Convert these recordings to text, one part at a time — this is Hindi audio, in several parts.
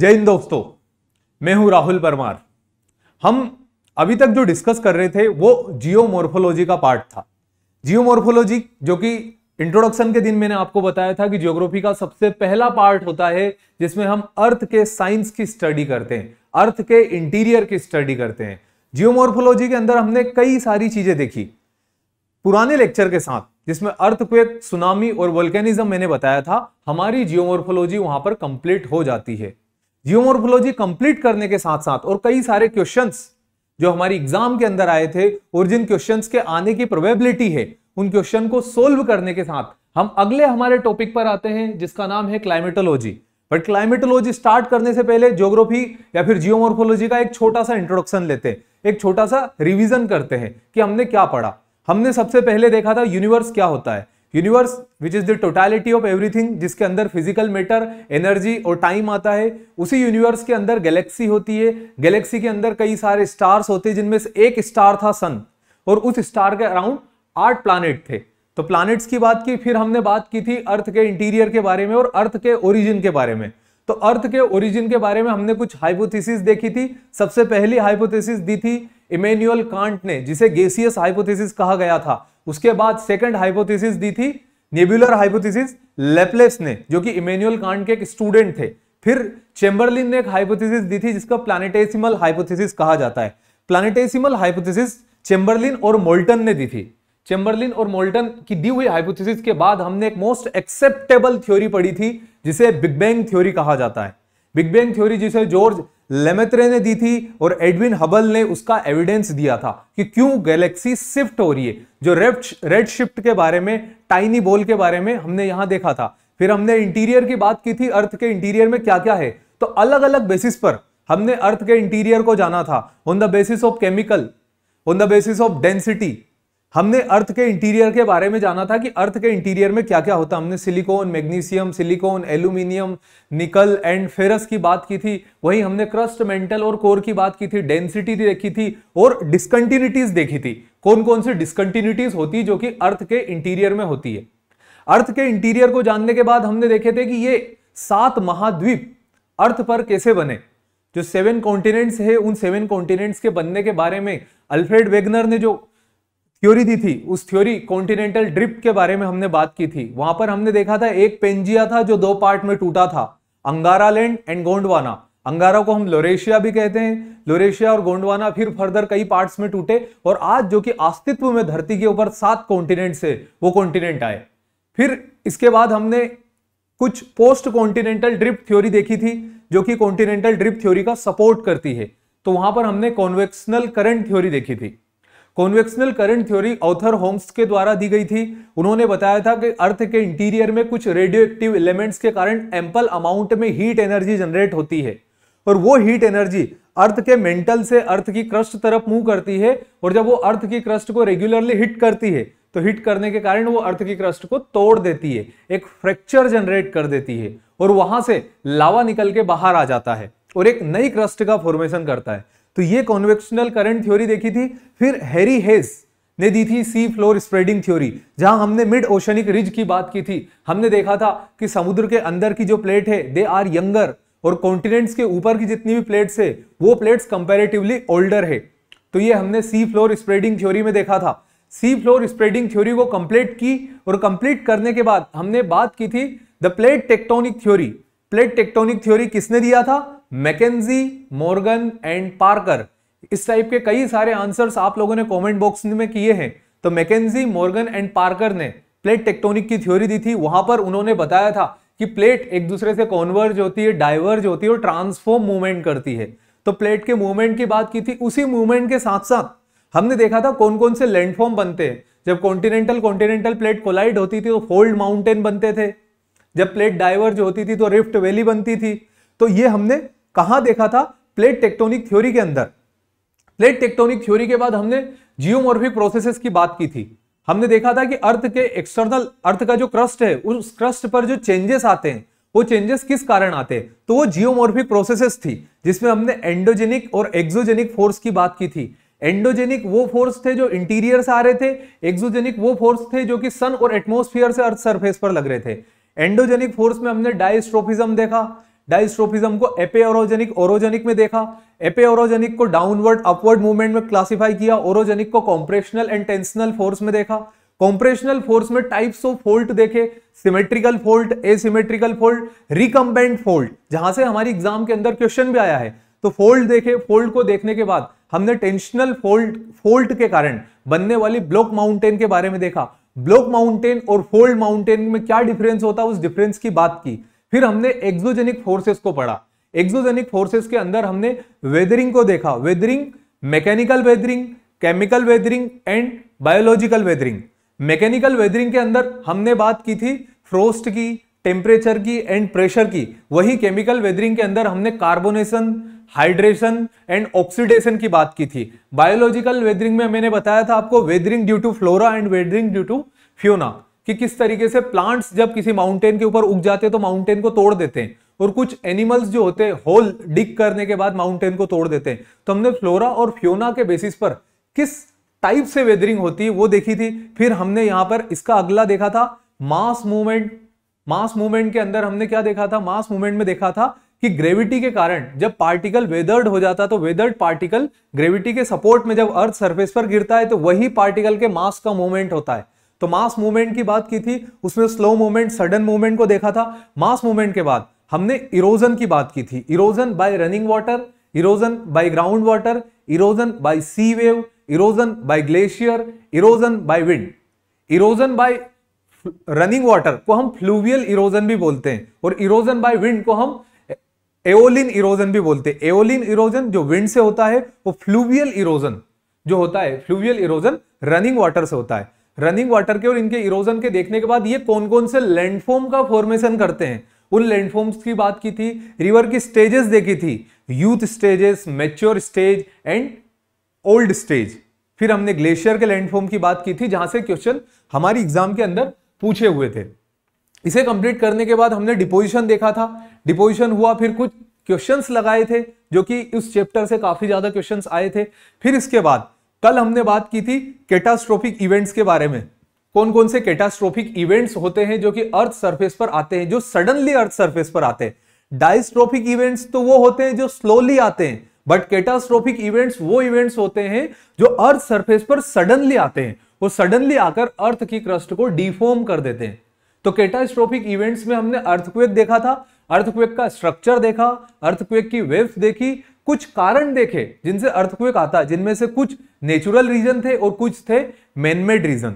जय हिंद दोस्तों मैं हूं राहुल परमार हम अभी तक जो डिस्कस कर रहे थे वो जियोमोर्फोलॉजी का पार्ट था जियोमोर्फोलॉजी जो कि इंट्रोडक्शन के दिन मैंने आपको बताया था कि जियोग्राफी का सबसे पहला पार्ट होता है जिसमें हम अर्थ के साइंस की स्टडी करते हैं अर्थ के इंटीरियर की स्टडी करते हैं जियोमोर्फोलॉजी के अंदर हमने कई सारी चीजें देखी पुराने लेक्चर के साथ जिसमें अर्थ सुनामी और वोल्केनिज्म मैंने बताया था हमारी जियोमोर्फोलॉजी वहां पर कंप्लीट हो जाती है जियोमोर्फोलॉजी कंप्लीट करने के साथ साथ और कई सारे क्वेश्चंस जो हमारी एग्जाम के अंदर आए थे और जिन क्वेश्चंस के आने की प्रोबेबिलिटी है उन क्वेश्चन को सोल्व करने के साथ हम अगले हमारे टॉपिक पर आते हैं जिसका नाम है क्लाइमेटोलॉजी बट क्लाइमेटोलॉजी स्टार्ट करने से पहले ज्योग्राफी या फिर जियोमोर्फोलॉजी का एक छोटा सा इंट्रोडक्शन लेते हैं एक छोटा सा रिविजन करते हैं कि हमने क्या पढ़ा हमने सबसे पहले देखा था यूनिवर्स क्या होता है universe which is the totality of everything जिसके अंदर फिजिकल मैटर एनर्जी और टाइम आता है उसी यूनिवर्स के अंदर गैलेक्सी होती है गैलेक्सी के अंदर कई सारे स्टार्स होते हैं जिनमें से एक स्टार था सन और उस स्टार के अराउंड आठ प्लानिट थे तो प्लानिट्स की बात की फिर हमने बात की थी अर्थ के इंटीरियर के बारे में और अर्थ के ओरिजिन के बारे में तो अर्थ के ओरिजिन के बारे में हमने कुछ हाइपोथेसिस देखी थी सबसे पहली हाइपोथेसिस दी थी इमेन्युअल कांट ने जिसे गेसियस हाइपोथेसिस कहा गया था उसके बाद सेकंड हाइपोथेसिस दी थी नेबुलर हाइपोथेसिस लेपलेस ने जो कि इमेन्युअल कांड के एक स्टूडेंट थे फिर चेम्बरलिन ने एक हाइपोथेसिस दी थी जिसका प्लानिटेसिमल हाइपोथेसिस कहा जाता है प्लानिटेसिमल हाइपोथेसिस चेम्बरलिन और मोल्टन ने दी थी चेम्बरलिन और मोल्टन की दी हुई हाइपोथेसिस के बाद हमने एक मोस्ट एक्सेप्टेबल थ्योरी पढ़ी थी जिसे बिग बैंग थ्योरी कहा जाता है बिग बैंग थ्योरी जिसे जॉर्ज लेमेत्रे ने दी थी और एडविन हबल ने उसका एविडेंस दिया था कि क्यों गैलेक्सी शिफ्ट हो रही है जो रेड रेड शिफ्ट के बारे में टाइनी बोल के बारे में हमने यहां देखा था फिर हमने इंटीरियर की बात की थी अर्थ के इंटीरियर में क्या क्या है तो अलग अलग बेसिस पर हमने अर्थ के इंटीरियर को जाना था on the basis of chemical on the basis of density हमने अर्थ के इंटीरियर के बारे में जाना था कि अर्थ के इंटीरियर में क्या क्या होता हमने silicon magnesium silicon aluminium nickel and ferrous की बात की थी वहीं हमने क्रस्ट मेंटल और कोर की बात की थी डेंसिटी देखी थी और डिस्कंटिन्यूटीज देखी थी कौन कौन सी डिस्कंटिन्यूटीज होती जो कि अर्थ के इंटीरियर में होती है अर्थ के इंटीरियर को जानने के बाद हमने देखे थे कि ये सात महाद्वीप अर्थ पर कैसे बने जो सेवन कॉन्टिनेंट्स है उन सेवन कॉन्टिनेंट्स के बनने के बारे में अल्फ्रेड वेगनर ने जो थ्योरी दी थी उस थ्योरी कॉन्टिनेंटल ड्रिप के बारे में हमने बात की थी वहां पर हमने देखा था एक पेंजिया था जो दो पार्ट में टूटा था अंगारा लैंड एंड गोंडवाना अंगारा को हम लोरेशिया भी कहते हैं लोरेशिया और गोंडवाना फिर फर्दर कई पार्ट्स में टूटे और आज जो कि अस्तित्व में धरती के ऊपर सात कॉन्टिनेंट से वो कॉन्टिनेंट आए फिर इसके बाद हमने कुछ पोस्ट कॉन्टिनेंटल ड्रिप थ्योरी देखी थी जो कि कॉन्टिनेंटल ड्रिप थ्योरी का सपोर्ट करती है तो वहां पर हमने कॉन्वेक्शनल करंट थ्योरी देखी थी convectional current theory author Holmes के द्वारा दी गई थी उन्होंने बताया था कि अर्थ के इंटीरियर में कुछ रेडियो एक्टिव एलिमेंट्स के कारण एम्पल अमाउंट में हीट एनर्जी जनरेट होती है और वो हीट एनर्जी अर्थ के मेंटल से अर्थ की क्रस्ट तरफ मूव करती है और जब वो अर्थ की क्रस्ट को रेगुलरली हिट करती है तो हिट करने के कारण वो अर्थ की क्रस्ट को तोड़ देती है एक फ्रैक्चर जनरेट कर देती है और वहां से लावा निकल के बाहर आ जाता है और एक नई क्रस्ट का फॉर्मेशन करता है तो ये कॉन्वेक्शनल करंट थ्योरी देखी थी फिर हैरी हेज ने दी थी सी फ्लोर स्प्रेडिंग थ्योरी जहां हमने मिड ओशनिक रिज की बात की थी हमने देखा था कि समुद्र के अंदर की जो प्लेट है दे आर यंगर और कॉन्टिनेंट्स के ऊपर की जितनी भी प्लेट्स है वो प्लेट्स कंपेरेटिवली ओल्डर है तो ये हमने सी फ्लोर स्प्रेडिंग थ्योरी में देखा था सी फ्लोर स्प्रेडिंग थ्योरी को कंप्लीट की और कंप्लीट करने के बाद हमने बात की थी the plate tectonic theory plate tectonic theory किसने दिया था मैकेजी मॉर्गन एंड पार्कर इस टाइप के कई सारे आंसर्स आप लोगों ने कमेंट बॉक्स में किए हैं तो मैकेजी मॉर्गन एंड पार्कर ने प्लेट टेक्टोनिक की थ्योरी दी थी वहां पर उन्होंने बताया था कि प्लेट एक दूसरे से कॉन्वर्ज होती है डाइवर्ज होती है और ट्रांसफॉर्म मूवमेंट करती है तो प्लेट के मूवमेंट की बात की थी उसी मूवमेंट के साथ साथ हमने देखा था कौन कौन से लैंडफॉर्म बनते हैं जब कॉन्टिनेंटल कॉन्टिनेंटल प्लेट कोलाइड होती थी तो फोल्ड माउंटेन बनते थे जब प्लेट डाइवर्ज होती थी तो रिफ्ट वैली बनती थी तो ये हमने कहां देखा था प्लेट टेक्टोनिक थ्योरी के अंदर प्लेट टेक्टोनिक थ्योरी के बाद हमने जियोमोर्फिक प्रोसेसेस की बात की थी हमने देखा था कि अर्थ के एक्सटर्नल अर्थ का जो क्रस्ट है उस क्रस्ट पर जो चेंजेस आते हैं वो चेंजेस किस कारण आते हैं तो वो जियोमोर्फिक प्रोसेसेस थी जिसमें हमने एंडोजेनिक और एक्सोजेनिक फोर्स की बात की थी एंडोजेनिक वो फोर्स थे जो इंटीरियर से आ रहे थे एक्सोजेनिक वो फोर्स थे जो कि सन और एटमोस्फियर से अर्थ सरफेस पर लग रहे थे एंडोजेनिक फोर्स में हमने डायस्ट्रोफिज्म देखा डाइस्ट्रोफिज्म को एपेरोजेनिक ओरोजेनिक में देखा एपेरोजेनिक को डाउनवर्ड अपवर्ड मूवमेंट में क्लासिफाई किया ओरोजेनिक को कॉम्प्रेशनल एंड टेंशनल फोर्स में देखा कॉम्प्रेशनल फोर्स में टाइप्स ऑफ फोल्ट देखे symmetrical fold asymmetrical fold recumbent fold जहां से हमारी एग्जाम के अंदर क्वेश्चन भी आया है तो फोल्ड देखे फोल्ड को देखने के बाद हमने टेंशनल फोल्ड फोल्ट के कारण बनने वाली ब्लॉक माउंटेन के बारे में देखा ब्लॉक माउंटेन और फोल्ड माउंटेन में क्या डिफरेंस होता है उस डिफरेंस की बात की फिर हमने एक्सोजेनिक फोर्सेस को पढ़ा एक्सोजेनिक फोर्सेस के अंदर हमने वेदरिंग को देखा weathering mechanical weathering chemical weathering and biological weathering mechanical weathering के अंदर हमने बात की थी फ्रोस्ट की टेम्परेचर की एंड प्रेशर की वही केमिकल वेदरिंग के अंदर हमने कार्बोनेशन हाइड्रेशन एंड ऑक्सीडेशन की बात की थी बायोलॉजिकल वेदरिंग में मैंने बताया था आपको weathering due to flora and weathering due to fauna कि किस तरीके से प्लांट्स जब किसी माउंटेन के ऊपर उग जाते हैं तो माउंटेन को तोड़ देते हैं और कुछ एनिमल्स जो होते हैं होल डिग करने के बाद माउंटेन को तोड़ देते हैं तो हमने फ्लोरा और फ्योना के बेसिस पर किस टाइप से वेदरिंग होती है वो देखी थी फिर हमने यहां पर इसका अगला देखा था मास मूवमेंट मास मूवमेंट के अंदर हमने क्या देखा था मास मूवमेंट में देखा था कि ग्रेविटी के कारण जब पार्टिकल वेदर्ड हो जाता तो वेदर्ड पार्टिकल ग्रेविटी के सपोर्ट में जब अर्थ सरफेस पर गिरता है तो वही पार्टिकल के मास का मूवमेंट होता है तो मास मूवमेंट की बात की थी उसमें स्लो मूवमेंट सडन मूवमेंट को देखा था मास मूवमेंट के बाद हमने इरोजन की बात की थी erosion by running water erosion by ground water erosion by sea wave erosion by glacier erosion by wind erosion by running water को हम फ्लूवियल इरोजन भी बोलते हैं और इरोजन बाय विंड को हम एओलिन इरोजन भी बोलते हैं एओलिन इरोजन जो विंड से होता है वो फ्लूवियल इरोजन जो होता है फ्लूवियल इरोजन रनिंग वाटर से होता है रनिंग वाटर के और इनके इरोजन के देखने के बाद ये कौन कौन से लैंडफॉर्म का फॉर्मेशन करते हैं उन लैंडफॉर्म्स की बात की थी रिवर की स्टेजेस देखी थी youth stages mature stage and old stage फिर हमने ग्लेशियर के लैंडफॉर्म की बात की थी जहां से क्वेश्चन हमारी एग्जाम के अंदर पूछे हुए थे इसे कंप्लीट करने के बाद हमने डिपोजिशन देखा था डिपोजिशन हुआ फिर कुछ क्वेश्चंस लगाए थे जो कि उस चैप्टर से काफी ज्यादा क्वेश्चंस आए थे फिर इसके बाद कल हमने बात की थी कैटास्ट्रोफिक इवेंट्स के बारे में कौन कौन से कैटास्ट्रोफिक इवेंट्स होते हैं जो कि अर्थ सरफेस पर आते हैं जो सडनली अर्थ सरफेस पर आते हैं डायस्ट्रोफिक इवेंट्स तो वो होते हैं जो स्लोली आते हैं बट कैटास्ट्रोफिक इवेंट्स वो इवेंट्स होते हैं जो अर्थ सरफेस पर सडनली आते हैं वो सडनली आकर अर्थ की क्रस्ट को डिफॉर्म कर देते हैं तो कैटास्ट्रोफिक इवेंट्स में हमने अर्थक्वेक देखा था अर्थक्वेक का स्ट्रक्चर देखा अर्थक्वेक की वेव्स देखी कुछ कारण देखे जिनसे अर्थक्वेक आता जिनमें से कुछ नेचुरल रीजन थे और कुछ थे मैनमेड रीजन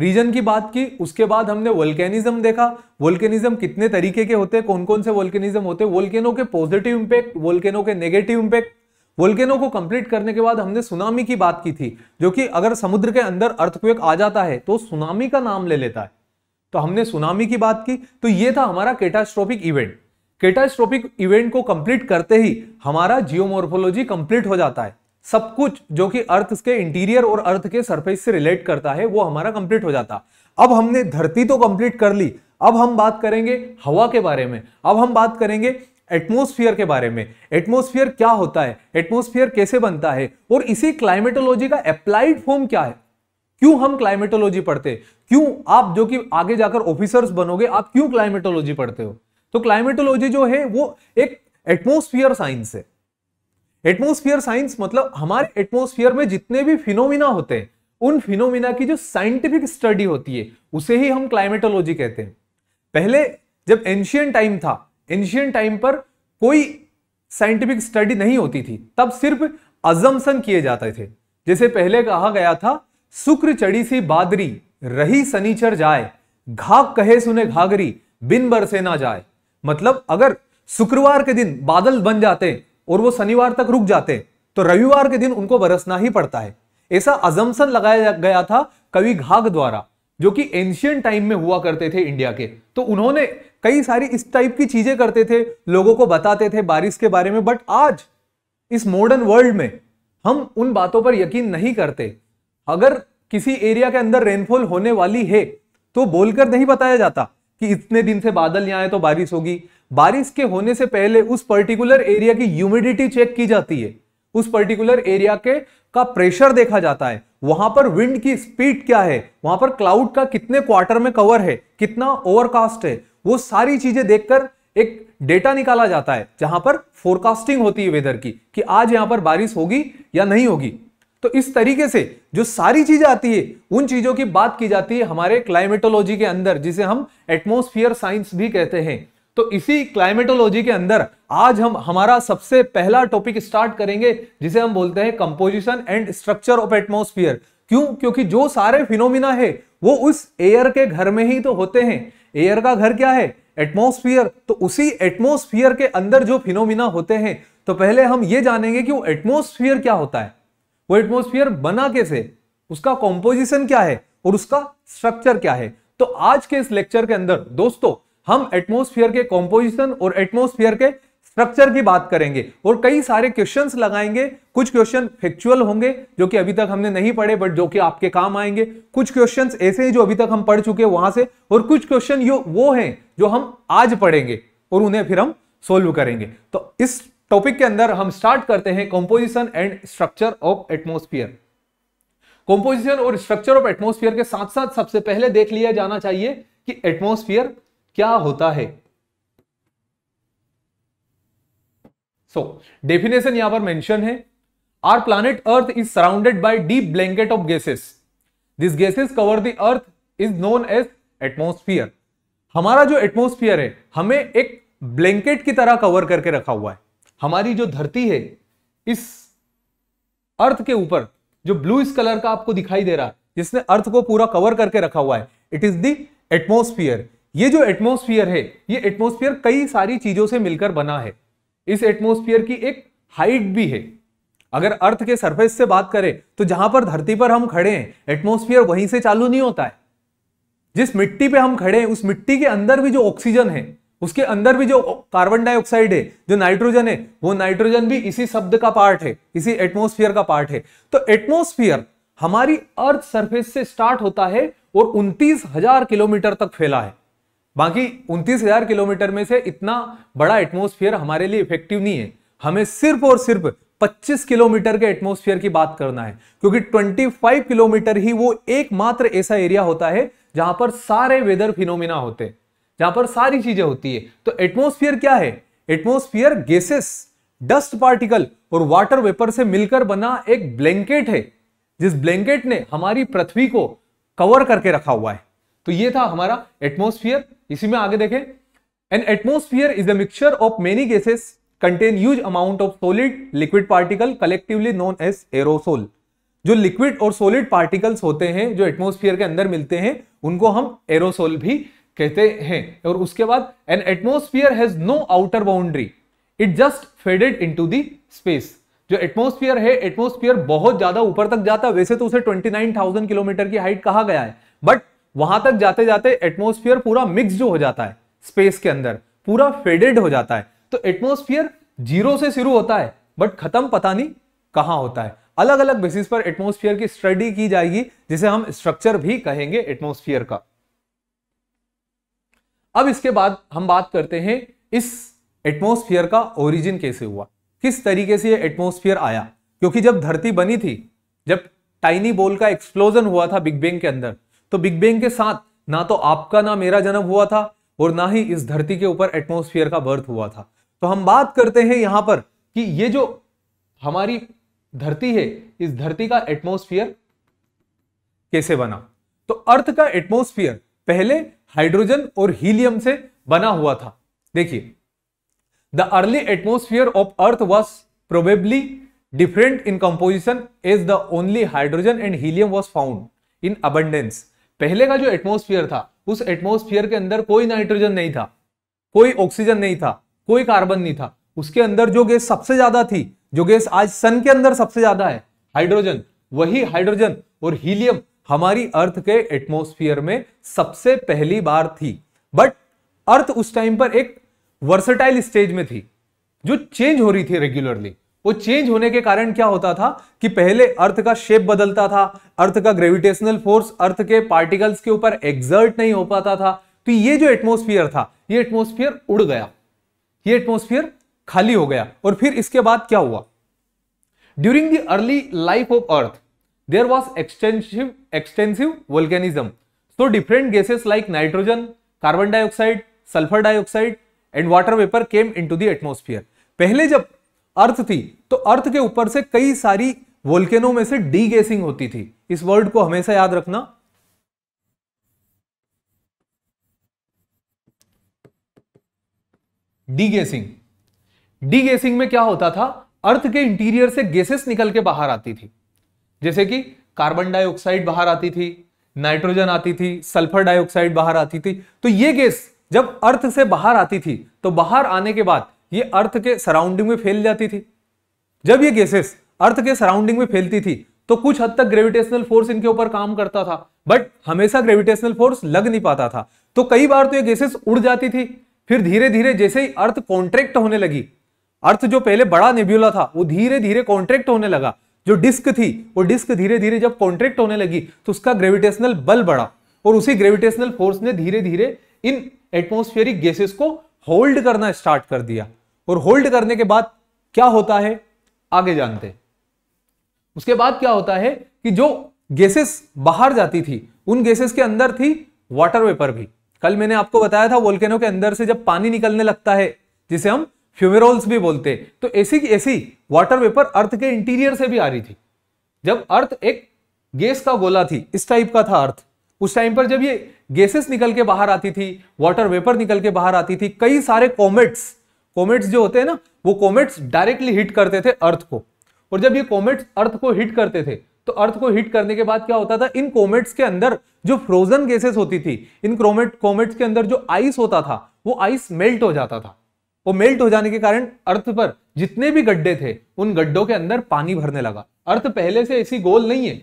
रीजन की बात की उसके बाद हमने वोल्केनिज्म देखा वोल्केनिज्म कितने तरीके के होते कौन कौन से वोल्केनिज्म होते वोल्केनो के पॉजिटिव इंपैक्ट वोल्केनो के नेगेटिव इंपैक्ट वोल्केनो को कंप्लीट करने के बाद हमने सुनामी की बात की थी जो कि अगर समुद्र के अंदर अर्थक्वेक आ जाता है तो सुनामी का नाम ले लेता है तो हमने सुनामी की बात की तो ये था हमारा कैटास्ट्रोफिक इवेंट केटास्ट्रोपिक इवेंट को कंप्लीट करते ही हमारा जियोमोर्फोलॉजी कंप्लीट हो जाता है सब कुछ जो कि अर्थ के इंटीरियर और अर्थ के सरफेस से रिलेट करता है वो हमारा कंप्लीट हो जाता अब हमने धरती तो कंप्लीट कर ली अब हम बात करेंगे हवा के बारे में अब हम बात करेंगे एटमोस्फियर के बारे में एटमोस्फियर क्या होता है एटमोस्फियर कैसे बनता है और इसी क्लाइमेटोलॉजी का अप्लाइड फॉर्म क्या है क्यों हम क्लाइमेटोलॉजी पढ़ते क्यों आप जो कि आगे जाकर ऑफिसर्स बनोगे आप क्यों क्लाइमेटोलॉजी पढ़ते हो तो क्लाइमेटोलॉजी जो है वो एक एटमोस्फियर साइंस है एटमोस्फियर साइंस मतलब हमारे एटमोस्फियर में जितने भी फिनोमिना होते हैं उन फिनोमिना की जो साइंटिफिक स्टडी होती है उसे ही हम क्लाइमेटोलॉजी कहते हैं पहले जब एंशियन टाइम था एंशियन टाइम पर कोई साइंटिफिक स्टडी नहीं होती थी तब सिर्फ अजम्सन किए जाते थे जैसे पहले कहा गया था शुक्र चढ़ी सी बादरी रही सनीचर जाए घाक कहे सुने घाघरी बिन बरसे ना जाए मतलब अगर शुक्रवार के दिन बादल बन जाते और वो शनिवार तक रुक जाते तो रविवार के दिन उनको बरसना ही पड़ता है ऐसा अजम्सन लगाया गया था कवि घाघ द्वारा जो कि एंशियंट टाइम में हुआ करते थे इंडिया के तो उन्होंने कई सारी इस टाइप की चीजें करते थे लोगों को बताते थे बारिश के बारे में बट आज इस मॉडर्न वर्ल्ड में हम उन बातों पर यकीन नहीं करते अगर किसी एरिया के अंदर रेनफॉल होने वाली है तो बोलकर नहीं बताया जाता कि इतने दिन से बादल यहाँ है तो बारिश होगी बारिश के होने से पहले उस पर्टिकुलर एरिया की ह्यूमिडिटी चेक की जाती है उस पर्टिकुलर एरिया के का प्रेशर देखा जाता है वहां पर विंड की स्पीड क्या है वहां पर क्लाउड का कितने क्वार्टर में कवर है कितना ओवरकास्ट है वो सारी चीजें देखकर एक डेटा निकाला जाता है जहां पर फोरकास्टिंग होती है वेदर की कि आज यहां पर बारिश होगी या नहीं होगी तो इस तरीके से जो सारी चीजें आती है उन चीजों की बात की जाती है हमारे क्लाइमेटोलॉजी के अंदर जिसे हम एटमोस्फियर साइंस भी कहते हैं तो इसी क्लाइमेटोलॉजी के अंदर आज हम हमारा सबसे पहला टॉपिक स्टार्ट करेंगे जिसे हम बोलते हैं composition and structure of atmosphere क्यों क्योंकि जो सारे फिनोमिना है वो उस एयर के घर में ही तो होते हैं एयर का घर क्या है एटमोस्फियर तो उसी एटमोस्फियर के अंदर जो फिनोमिना होते हैं तो पहले हम ये जानेंगे कि वो एटमोस्फियर क्या होता है वो एटमोस्फियर बना कैसे उसका कॉम्पोजिशन क्या है और उसका स्ट्रक्चर क्या है तो आज के इस लेक्चर के अंदर दोस्तों हम एटमोस्फियर के कॉम्पोजिशन और एटमोस्फियर के स्ट्रक्चर की बात करेंगे और कई सारे क्वेश्चंस लगाएंगे कुछ क्वेश्चन फैक्चुअल होंगे जो कि अभी तक हमने नहीं पढ़े बट जो कि आपके काम आएंगे कुछ क्वेश्चंस ऐसे हैं जो अभी तक हम पढ़ चुके हैं वहां से और कुछ क्वेश्चन वो हैं जो हम आज पढ़ेंगे और उन्हें फिर हम सोल्व करेंगे तो इस टॉपिक के अंदर हम स्टार्ट करते हैं composition and structure of atmosphere composition और स्ट्रक्चर ऑफ एटमोस्फियर के साथ साथ सबसे पहले देख लिया जाना चाहिए कि एटमोस्फियर क्या होता है सो डेफिनेशन यहां पर मेंशन है our planet earth is surrounded by deep blanket of gases this gases cover the earth is known as atmosphere हमारा जो एटमोस्फियर है हमें एक ब्लैंकेट की तरह कवर करके रखा हुआ है हमारी जो धरती है इस अर्थ के ऊपर जो ब्लू इस कलर का आपको दिखाई दे रहा है जिसने अर्थ को पूरा कवर करके रखा हुआ है इट इज दी एटमोस्फियर ये जो एटमोस्फियर है ये एटमोस्फियर कई सारी चीजों से मिलकर बना है इस एटमोस्फियर की एक हाइट भी है अगर अर्थ के सरफेस से बात करें तो जहां पर धरती पर हम खड़े हैं एटमोस्फियर वहीं से चालू नहीं होता है जिस मिट्टी पे हम खड़े हैं उस मिट्टी के अंदर भी जो ऑक्सीजन है उसके अंदर भी जो कार्बन डाइऑक्साइड है जो नाइट्रोजन है वो नाइट्रोजन भी इसी शब्द का पार्ट है इसी एटमोस्फियर का पार्ट है तो एटमोस्फियर हमारी अर्थ सरफेस से स्टार्ट होता है और उनतीस हजार किलोमीटर तक फैला है बाकी उनतीस हजार किलोमीटर में से इतना बड़ा एटमोस्फियर हमारे लिए इफेक्टिव नहीं है हमें सिर्फ और सिर्फ 25 किलोमीटर के एटमोस्फियर की बात करना है क्योंकि 25 किलोमीटर ही वो एकमात्र ऐसा एरिया होता है जहां पर सारे वेदर फिनोमिना होते हैं जहां पर सारी चीजें होती है तो एटमोस्फियर क्या है एटमोस्फियर गैसेस डस्ट पार्टिकल और वाटर वेपर से मिलकर बना एक ब्लैंकेट है जिस ब्लैंकेट ने हमारी पृथ्वी को कवर करके रखा हुआ है तो ये था हमारा एटमोस्फियर इसी में आगे देखें an atmosphere is a mixture of many gases contain huge amount of solid liquid particle collectively known as aerosol जो लिक्विड और सोलिड पार्टिकल्स होते हैं जो एटमोस्फियर के अंदर मिलते हैं उनको हम एरोसोल भी कहते हैं और उसके बाद an atmosphere has no outer boundary it just faded into space जो एटमोस्फियर है एटमोस्फियर बहुत ज्यादा ऊपर तक जाता है वैसे तो उसे 29,000 किलोमीटर की हाइट कहा गया है बट वहां तक जाते जाते एटमोस्फियर पूरा मिक्स जो हो जाता है स्पेस के अंदर पूरा फेडेड हो जाता है तो एटमोस्फियर जीरो से शुरू होता है बट खत्म पता नहीं कहां होता है अलग अलग बेसिस पर एटमोस्फियर की स्टडी की जाएगी जिसे हम स्ट्रक्चर भी कहेंगे एटमोस्फियर का अब इसके बाद हम बात करते हैं इस एटमोस्फियर का ओरिजिन कैसे हुआ किस तरीके से ये एटमोस्फियर आया क्योंकि जब धरती बनी थी जब टाइनी बोल का एक्सप्लोजन हुआ था बिग बैंग के अंदर तो बिग बैंग के साथ ना तो आपका ना मेरा जन्म हुआ था और ना ही इस धरती के ऊपर एटमोस्फियर का बर्थ हुआ था तो हम बात करते हैं यहां पर कि ये जो हमारी धरती है इस धरती का एटमोस्फियर कैसे बना तो अर्थ का एटमोस्फियर पहले हाइड्रोजन और हीलियम से बना हुआ था देखिए the early atmosphere of earth was probably different in composition is the only hydrogen and helium was found in abundance पहले का जो एटमोस्फियर था उस एटमोस्फियर के अंदर कोई नाइट्रोजन नहीं था कोई ऑक्सीजन नहीं था कोई कार्बन नहीं था उसके अंदर जो गैस सबसे ज्यादा थी जो गैस आज सन के अंदर सबसे ज्यादा है हाइड्रोजन वही हाइड्रोजन और हीलियम हमारी अर्थ के एटमोस्फियर में सबसे पहली बार थी बट अर्थ उस टाइम पर एक वर्सटाइल स्टेज में थी जो चेंज हो रही थी रेगुलरली वो चेंज होने के कारण क्या होता था कि पहले अर्थ का शेप बदलता था अर्थ का ग्रेविटेशनल फोर्स अर्थ के पार्टिकल्स के ऊपर एग्जर्ट नहीं हो पाता था तो ये जो एटमोस्फियर था ये एटमोस्फियर उड़ गया ये एटमोस्फियर खाली हो गया और फिर इसके बाद क्या हुआ during the early life of earth there was extensive, extensive volcanism. So different gases like nitrogen, carbon dioxide, sulfur dioxide and water vapor came into the atmosphere. पहले जब अर्थ थी तो अर्थ के ऊपर से कई सारी वोल्केनो में से डी गेसिंग होती थी इस वर्ड को हमेशा याद रखना डी गेसिंग डी गेसिंग में क्या होता था अर्थ के इंटीरियर से गेसेस निकल के बाहर आती थी जैसे कि कार्बन डाइऑक्साइड बाहर आती थी नाइट्रोजन आती थी सल्फर डाइऑक्साइड बाहर आती थी तो ये गैस जब अर्थ से बाहर आती थी तो बाहर आने के बाद ये अर्थ के सराउंडिंग में फैल जाती थी जब ये गैसेस अर्थ के सराउंडिंग में फैलती थी तो कुछ हद तक ग्रेविटेशनल फोर्स इनके ऊपर काम करता था बट हमेशा ग्रेविटेशनल फोर्स लग नहीं पाता था तो कई बार तो ये गैसेस उड़ जाती थी फिर धीरे धीरे जैसे ही अर्थ कॉन्ट्रैक्ट होने लगी अर्थ जो पहले बड़ा नेब्यूला था वो धीरे धीरे कॉन्ट्रैक्ट होने लगा जो डिस्क थी वो डिस्क धीरे धीरे जब कॉन्ट्रेक्ट होने लगी तो उसका ग्रेविटेशनल बल बढ़ा और उसी ग्रेविटेशनल फोर्स ने धीरे धीरे इन एटमोस्फेरिक गैसेस को होल्ड करना स्टार्ट कर दिया और होल्ड करने के बाद क्या होता है आगे जानते उसके बाद क्या होता है कि जो गैसेस बाहर जाती थी उन गैसेस के अंदर थी वाटर वेपर भी कल मैंने आपको बताया था वोल्केनो के अंदर से जब पानी निकलने लगता है जिसे हम फ्यूमेरोल्स भी बोलते तो ऐसी की ऐसी वाटर वेपर अर्थ के इंटीरियर से भी आ रही थी जब अर्थ एक गैस का गोला थी इस टाइप का था अर्थ उस टाइम पर जब ये गैसेस निकल के बाहर आती थी वाटर वेपर निकल के बाहर आती थी कई सारे कॉमेट्स कॉमेट्स जो होते हैं ना वो कॉमेट्स डायरेक्टली हिट करते थे अर्थ को और जब ये कॉमेट्स अर्थ को हिट करते थे तो अर्थ को हिट करने के बाद क्या होता था इन कॉमेट्स के अंदर जो फ्रोजन गैसेस होती थी इन कॉमेट्स के अंदर जो आइस होता था वो आइस मेल्ट हो जाता था वो मेल्ट हो जाने के कारण अर्थ पर जितने भी गड्ढे थे उन गड्ढों के अंदर पानी भरने लगा अर्थ पहले से ऐसी गोल नहीं है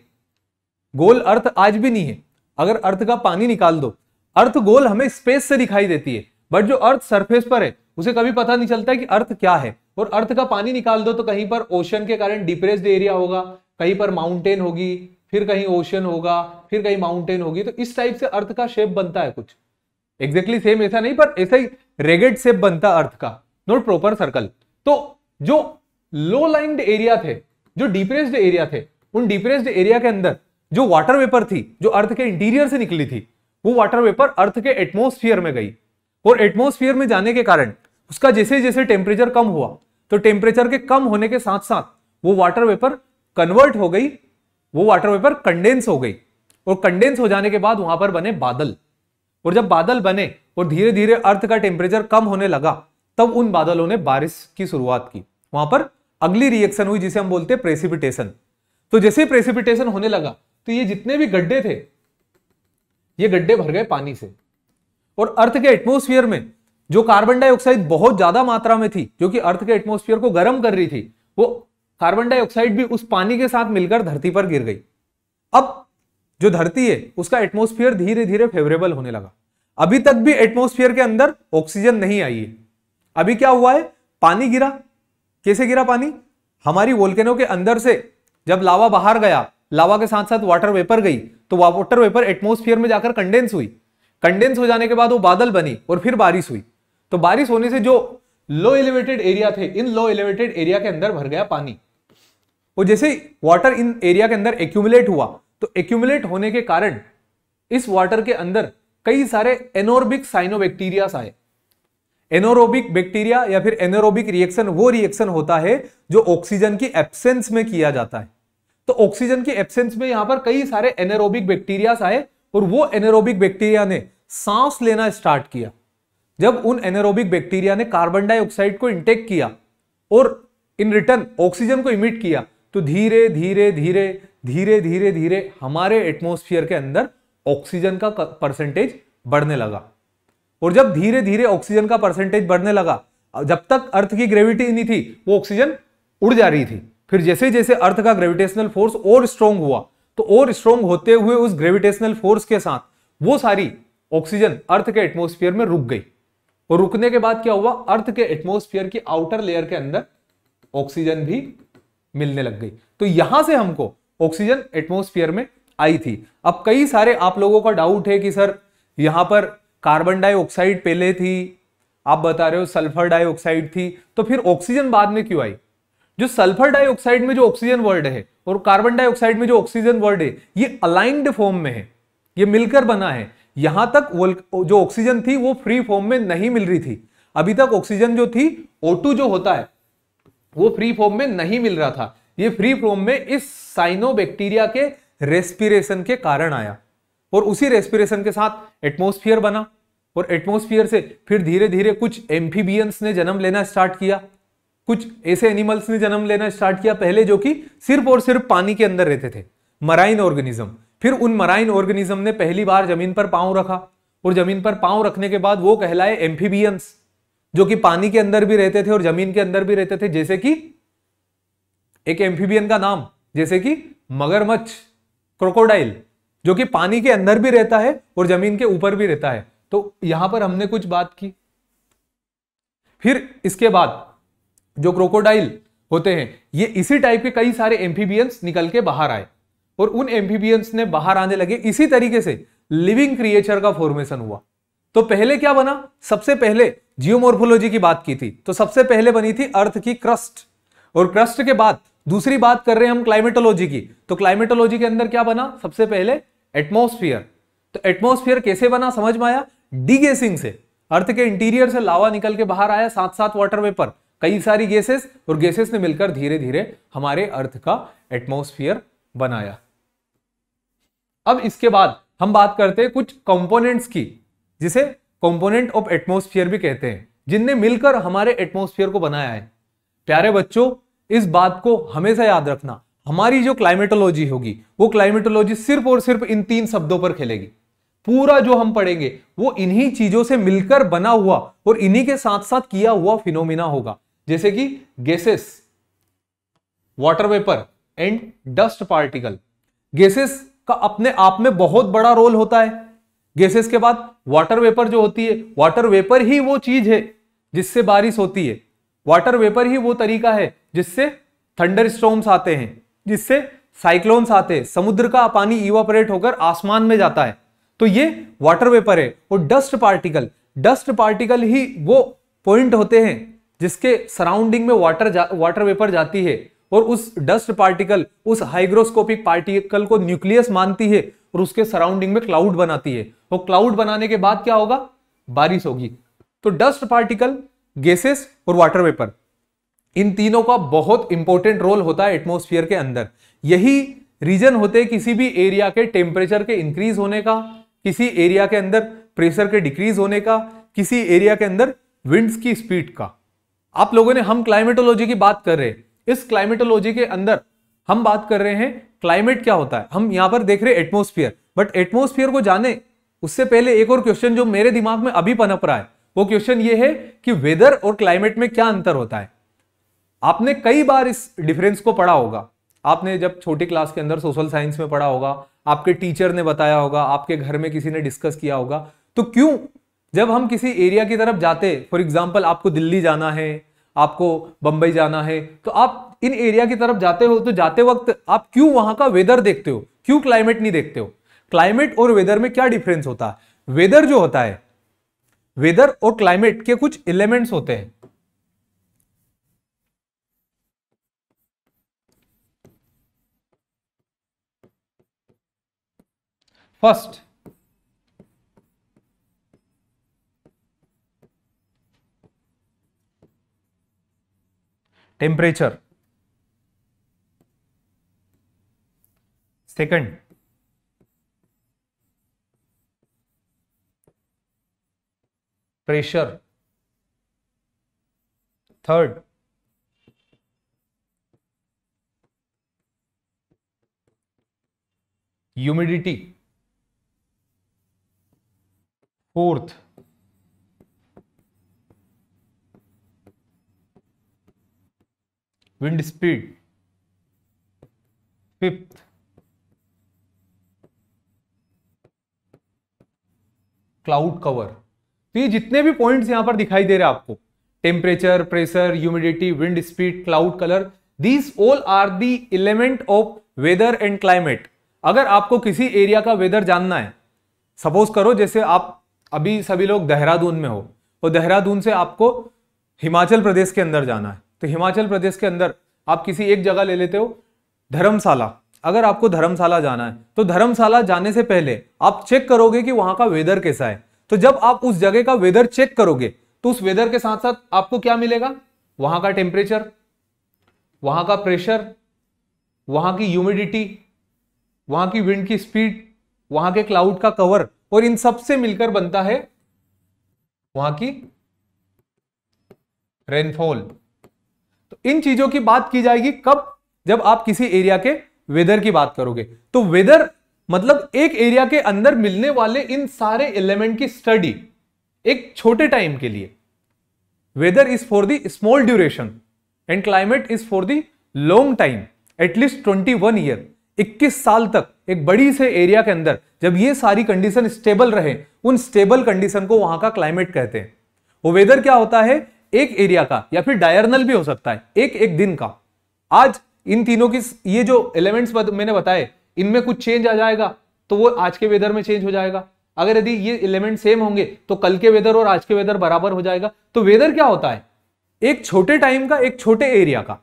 गोल अर्थ आज भी नहीं है अगर अर्थ का पानी निकाल दो अर्थ गोल हमें स्पेस से दिखाई देती है बट जो अर्थ सरफेस पर है उसे कभी पता नहीं चलता कि अर्थ क्या है और अर्थ का पानी निकाल दो तो कहीं पर ओशन के कारण डिप्रेस्ड एरिया होगा कहीं पर माउंटेन होगी फिर कहीं ओशन होगा फिर कहीं माउंटेन होगी तो इस टाइप से अर्थ का शेप बनता है कुछ एग्जैक्टली सेम ऐसा नहीं पर ऐसा ही रेगेड सेप बनता अर्थ का नॉट प्रॉपर सर्कल तो जो लो लाइंड एरिया थे जो डिप्रेस्ड एरिया थे उन डिप्रेस्ड एरिया के अंदर जो वाटर वेपर थी जो अर्थ के इंटीरियर से निकली थी वो वाटर वेपर अर्थ के एटमोस्फियर में गई और एटमोस्फियर में जाने के कारण उसका जैसे जैसे टेम्परेचर कम हुआ तो टेम्परेचर के कम होने के साथ साथ वो वाटर वेपर कन्वर्ट हो गई वो वाटर वेपर कंडेंस हो गई और कंडेंस हो जाने के बाद वहां पर बने बादल और जब बादल बने और धीरे धीरे अर्थ का टेम्परेचर कम होने लगा तब उन बादलों ने बारिश की शुरुआत की वहां पर अगली रिएक्शन हुई जिसे हम बोलते हैं प्रेसिपिटेशन तो जैसे ही प्रेसिपिटेशन होने लगा तो ये जितने भी गड्ढे थे ये गड्ढे भर गए पानी से और अर्थ के एटमोस्फियर में जो कार्बन डाइऑक्साइड बहुत ज्यादा मात्रा में थी जो कि अर्थ के एटमोस्फियर को गर्म कर रही थी वो कार्बन डाइऑक्साइड भी उस पानी के साथ मिलकर धरती पर गिर गई अब जो धरती है उसका एटमोस्फियर धीरे धीरे फेवरेबल होने लगा अभी तक भी एटमोस्फियर के अंदर ऑक्सीजन नहीं आई है अभी क्या हुआ है पानी गिरा कैसे गिरा पानी हमारी वोल्केनो के अंदर से जब लावा बाहर गया लावा के साथ साथ वाटर वेपर गई तो वाटर वेपर एटमोस्फियर में जाकर कंडेंस हुई कंडेंस हो जाने के बाद वो बादल बनी और फिर बारिश हुई तो बारिश होने से जो लो एलिवेटेड एरिया थे इन लो एलिवेटेड एरिया के अंदर भर गया पानी और जैसे वाटर इन एरिया के अंदर एक्यूमुलेट हुआ तो एक्यूमुलेट होने के कारण इस वाटर के अंदर कई सारे एनोरबिक साइनोबैक्टीरिया आए एनोरोबिक बैक्टीरिया या फिर एनोरोबिक रिएक्शन वो रिएक्शन होता है जो ऑक्सीजन की एब्सेंस में किया जाता है तो ऑक्सीजन की एब्सेंस में यहां पर कई सारे एनेरोबिक बैक्टीरिया आए और वो एनेरोबिक बैक्टीरिया ने सांस लेना स्टार्ट किया जब उन एनेरोबिक बैक्टीरिया ने कार्बन डाइऑक्साइड को इंटेक किया और इन रिटर्न ऑक्सीजन को इमिट किया तो धीरे धीरे धीरे धीरे धीरे धीरे हमारे एटमोस्फियर के अंदर ऑक्सीजन का परसेंटेज बढ़ने लगा और जब धीरे धीरे ऑक्सीजन का परसेंटेज बढ़ने लगा जब तक अर्थ की ग्रेविटी नहीं थी वो ऑक्सीजन उड़ जा रही थी फिर जैसे जैसे अर्थ का ग्रेविटेशनल फोर्स और स्ट्रोंग हुआ तो और स्ट्रोंग होते हुए उस ग्रेविटेशनल फोर्स के साथ वो सारी ऑक्सीजन अर्थ के एटमोस्फियर में रुक गई और रुकने के बाद क्या हुआ अर्थ के एटमोस्फियर की आउटर लेयर के अंदर ऑक्सीजन भी मिलने लग गई तो यहां से हमको ऑक्सीजन एटमोस्फियर में आई थी अब कई सारे आप लोगों का डाउट है कि सर यहाँ पर कार्बन डाइऑक्साइड पहले थी आप बता रहे हो सल्फर डाइऑक्साइड थी तो फिर ऑक्सीजन बाद में क्यों आई जो सल्फर डाइऑक्साइड में जो ऑक्सीजन वर्ड है और कार्बन डाइऑक्साइड में जो ऑक्सीजन वर्ड है ये अलाइंड फॉर्म में है ये मिलकर बना है यहां तक जो ऑक्सीजन थी वो फ्री फॉर्म में नहीं मिल रही थी अभी तक ऑक्सीजन जो थी O2 जो होता है वो फ्री फॉर्म में नहीं मिल रहा था ये फ्री फ्रोम में इस साइनोबैक्टीरिया के रेस्पिरेशन के कारण आया और उसी रेस्पिरेशन के साथ एटमोस्फियर बना और एटमोस्फियर से फिर धीरे धीरे कुछ एम्फीबियंस ने जन्म लेना स्टार्ट किया कुछ ऐसे एनिमल्स ने जन्म लेना स्टार्ट किया पहले जो कि सिर्फ और सिर्फ पानी के अंदर रहते थे मराइन ऑर्गेनिज्म फिर उन मराइन ऑर्गेनिज्म ने पहली बार जमीन पर पांव रखा और जमीन पर पांव रखने के बाद वो कहलाए एम्फीबियंस जो कि पानी के अंदर भी रहते थे और जमीन के अंदर भी रहते थे जैसे कि एक एम्फीबियन का नाम जैसे कि मगरमच्छ क्रोकोडाइल जो कि पानी के अंदर भी रहता है और जमीन के ऊपर भी रहता है तो यहां पर हमने कुछ बात की फिर इसके बाद जो क्रोकोडाइल होते हैं ये इसी टाइप के कई सारे एम्फीबियंस निकल के बाहर आए और उन एम्फीबियंस ने बाहर आने लगे इसी तरीके से लिविंग क्रिएचर का फॉर्मेशन हुआ तो पहले क्या बना सबसे पहले जियोमोर्फोलॉजी की बात की थी तो सबसे पहले बनी थी अर्थ की क्रस्ट और क्रस्ट के बाद दूसरी बात कर रहे हैं हम क्लाइमेटोलॉजी की तो क्लाइमेटोलॉजी के अंदर क्या बना सबसे पहले एटमोस्फियर तो एटमोस्फियर कैसे बना समझ में आया डीगेसिंग से अर्थ के इंटीरियर से लावा निकल के बाहर आया साथ साथ वाटर वेपर कई सारी गैसेस और गैसेस ने मिलकर धीरे धीरे हमारे अर्थ का एटमोस्फियर बनाया अब इसके बाद हम बात करते हैं कुछ कंपोनेंट्स की जिसे कंपोनेंट ऑफ एटमोस्फियर भी कहते हैं जिनने मिलकर हमारे एटमोस्फियर को बनाया है प्यारे बच्चों इस बात को हमेशा याद रखना हमारी जो क्लाइमेटोलॉजी होगी वो क्लाइमेटोलॉजी सिर्फ और सिर्फ इन तीन शब्दों पर खेलेगी पूरा जो हम पढ़ेंगे वो इन्हीं चीजों से मिलकर बना हुआ और इन्हीं के साथ साथ किया हुआ फिनोमिना होगा जैसे कि gases water vapour and dust particle gases का अपने आप में बहुत बड़ा रोल होता है गैसेस के बाद वाटर वेपर जो होती है वाटर वेपर ही वो चीज है जिससे बारिश होती है वाटर वेपर ही वो तरीका है जिससे थंडर स्टोम्स आते हैं जिससे साइक्लोन्स आते हैं समुद्र का पानी इवापरेट होकर आसमान में जाता है तो ये वाटर वेपर है और डस्ट पार्टिकल डस्ट पार्टिकल ही वो पॉइंट होते हैं जिसके सराउंडिंग में वाटर जा, वाटर वेपर जाती है और उस डस्ट पार्टिकल उस हाइग्रोस्कोपिक पार्टिकल को न्यूक्लियस मानती है और उसके सराउंडिंग में क्लाउड बनाती है और क्लाउड बनाने के बाद क्या होगा बारिश होगी तो डस्ट पार्टिकल गैसेस और वाटर वेपर इन तीनों का बहुत इंपॉर्टेंट रोल होता है एटमोस्फियर के अंदर यही रीजन होते हैं किसी भी एरिया के टेम्परेचर के इंक्रीज होने का किसी एरिया के अंदर प्रेशर के डिक्रीज होने का किसी एरिया के अंदर विंड्स की स्पीड का आप लोगों ने हम क्लाइमेटोलॉजी की बात कर रहे हैं इस क्लाइमेटोलॉजी के अंदर हम बात कर रहे हैं क्लाइमेट क्या होता है हम यहां पर देख रहे हैं एटमोस्फियर बट एटमोस्फियर को जाने उससे पहले एक और क्वेश्चन जो मेरे दिमाग में अभी पनप रहा है वो क्वेश्चन ये है कि वेदर और क्लाइमेट में क्या अंतर होता है आपने कई बार इस डिफरेंस को पढ़ा होगा आपने जब छोटी क्लास के अंदर सोशल साइंस में पढ़ा होगा आपके टीचर ने बताया होगा आपके घर में किसी ने डिस्कस किया होगा तो क्यों जब हम किसी एरिया की तरफ जाते फॉर एग्जाम्पल आपको दिल्ली जाना है आपको बंबई जाना है तो आप इन एरिया की तरफ जाते हो तो जाते वक्त आप क्यों वहां का वेदर देखते हो क्यों क्लाइमेट नहीं देखते हो क्लाइमेट और वेदर में क्या डिफरेंस होता है वेदर जो होता है वेदर और क्लाइमेट के कुछ एलिमेंट्स होते हैं first temperature second pressure third humidity fourth wind speed fifth cloud cover तो ये जितने भी पॉइंट्स यहां पर दिखाई दे रहे हैं आपको temperature pressure humidity wind speed cloud colour these all are the element of weather and climate अगर आपको किसी एरिया का वेदर जानना है सपोज करो जैसे आप अभी सभी लोग देहरादून में हो और तो देहरादून से आपको हिमाचल प्रदेश के अंदर जाना है तो हिमाचल प्रदेश के अंदर आप किसी एक जगह ले लेते हो धर्मशाला अगर आपको धर्मशाला जाना है तो धर्मशाला जाने से पहले आप चेक करोगे कि वहां का वेदर कैसा है तो जब आप उस जगह का वेदर चेक करोगे तो उस वेदर के साथ साथ आपको क्या मिलेगा वहां का टेम्परेचर वहां का प्रेशर वहां की ह्यूमिडिटी वहां की विंड की स्पीड वहां के क्लाउड का कवर और इन सब से मिलकर बनता है वहां की रेनफॉल तो इन चीजों की बात की जाएगी कब जब आप किसी एरिया के वेदर की बात करोगे तो वेदर मतलब एक एरिया के अंदर मिलने वाले इन सारे एलिमेंट की स्टडी एक छोटे टाइम के लिए weather is for the small duration and climate is for the long time at least twenty one year 21 साल तक एक बड़ी से एरिया के अंदर जब ये सारी कंडीशन स्टेबल रहे उन स्टेबल कंडीशन को वहां का क्लाइमेट कहते हैं वो वेदर क्या होता है एक एरिया का या फिर डायरनल भी हो सकता है एक एक दिन का आज इन तीनों की ये जो एलिमेंट्स मैंने बताए इनमें कुछ चेंज आ जाएगा तो वो आज के वेदर में चेंज हो जाएगा अगर यदि ये एलिमेंट सेम होंगे तो कल के वेदर और आज के वेदर बराबर हो जाएगा तो वेदर क्या होता है एक छोटे टाइम का एक छोटे एरिया का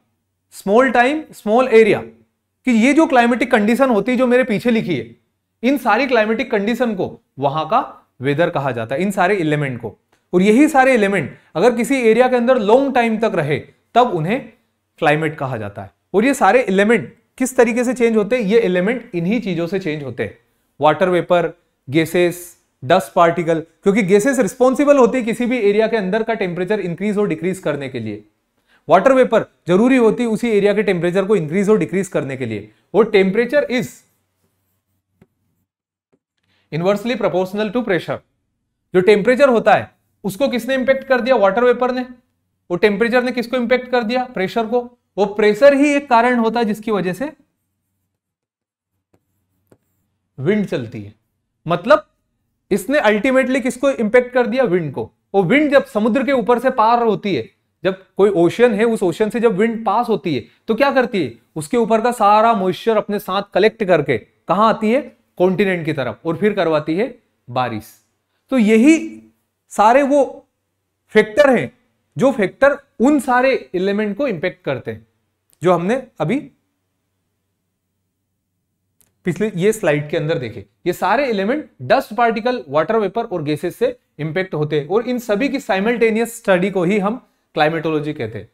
स्मॉल टाइम स्मॉल एरिया कि ये जो क्लाइमेटिक कंडीशन होती है जो मेरे पीछे लिखी है इन सारी क्लाइमेटिक कंडीशन को वहां का वेदर कहा जाता है इन सारे एलिमेंट को और यही सारे एलिमेंट अगर किसी एरिया के अंदर लॉन्ग टाइम तक रहे तब उन्हें क्लाइमेट कहा जाता है और ये सारे एलिमेंट किस तरीके से चेंज होते हैं ये एलिमेंट इन्हीं चीजों से चेंज होते हैं water vapour gases dust particle क्योंकि गैसेस रिस्पॉन्सिबल होती है किसी भी एरिया के अंदर का टेम्परेचर इंक्रीज और डिक्रीज करने के लिए वाटर वेपर जरूरी होती है उसी एरिया के टेम्परेचर को इंक्रीज और डिक्रीज करने के लिए वो temperature is inversely proportional to pressure जो टेम्परेचर होता है उसको किसने इंपैक्ट कर दिया वाटर वेपर ने वो टेम्परेचर ने किसको इंपैक्ट कर दिया प्रेशर को वो प्रेशर ही एक कारण होता है जिसकी वजह से विंड चलती है मतलब इसने अल्टीमेटली किसको इंपैक्ट कर दिया विंड को वो विंड जब समुद्र के ऊपर से पार होती है जब कोई ओशन है उस ओशन से जब विंड पास होती है तो क्या करती है उसके ऊपर का सारा मॉइस्चर अपने साथ कलेक्ट करके कहा आती है कॉन्टिनेंट की तरफ और फिर करवाती है बारिश तो यही सारे वो फैक्टर हैं जो फैक्टर उन सारे एलिमेंट को इंपैक्ट करते हैं जो हमने अभी पिछले ये स्लाइड के अंदर देखे ये सारे element dust particle water vapour और गैसेस से इंपैक्ट होते हैं और इन सभी की साइमल्टेनियस स्टडी को ही हम क्लाइमेटोलॉजी कहते हैं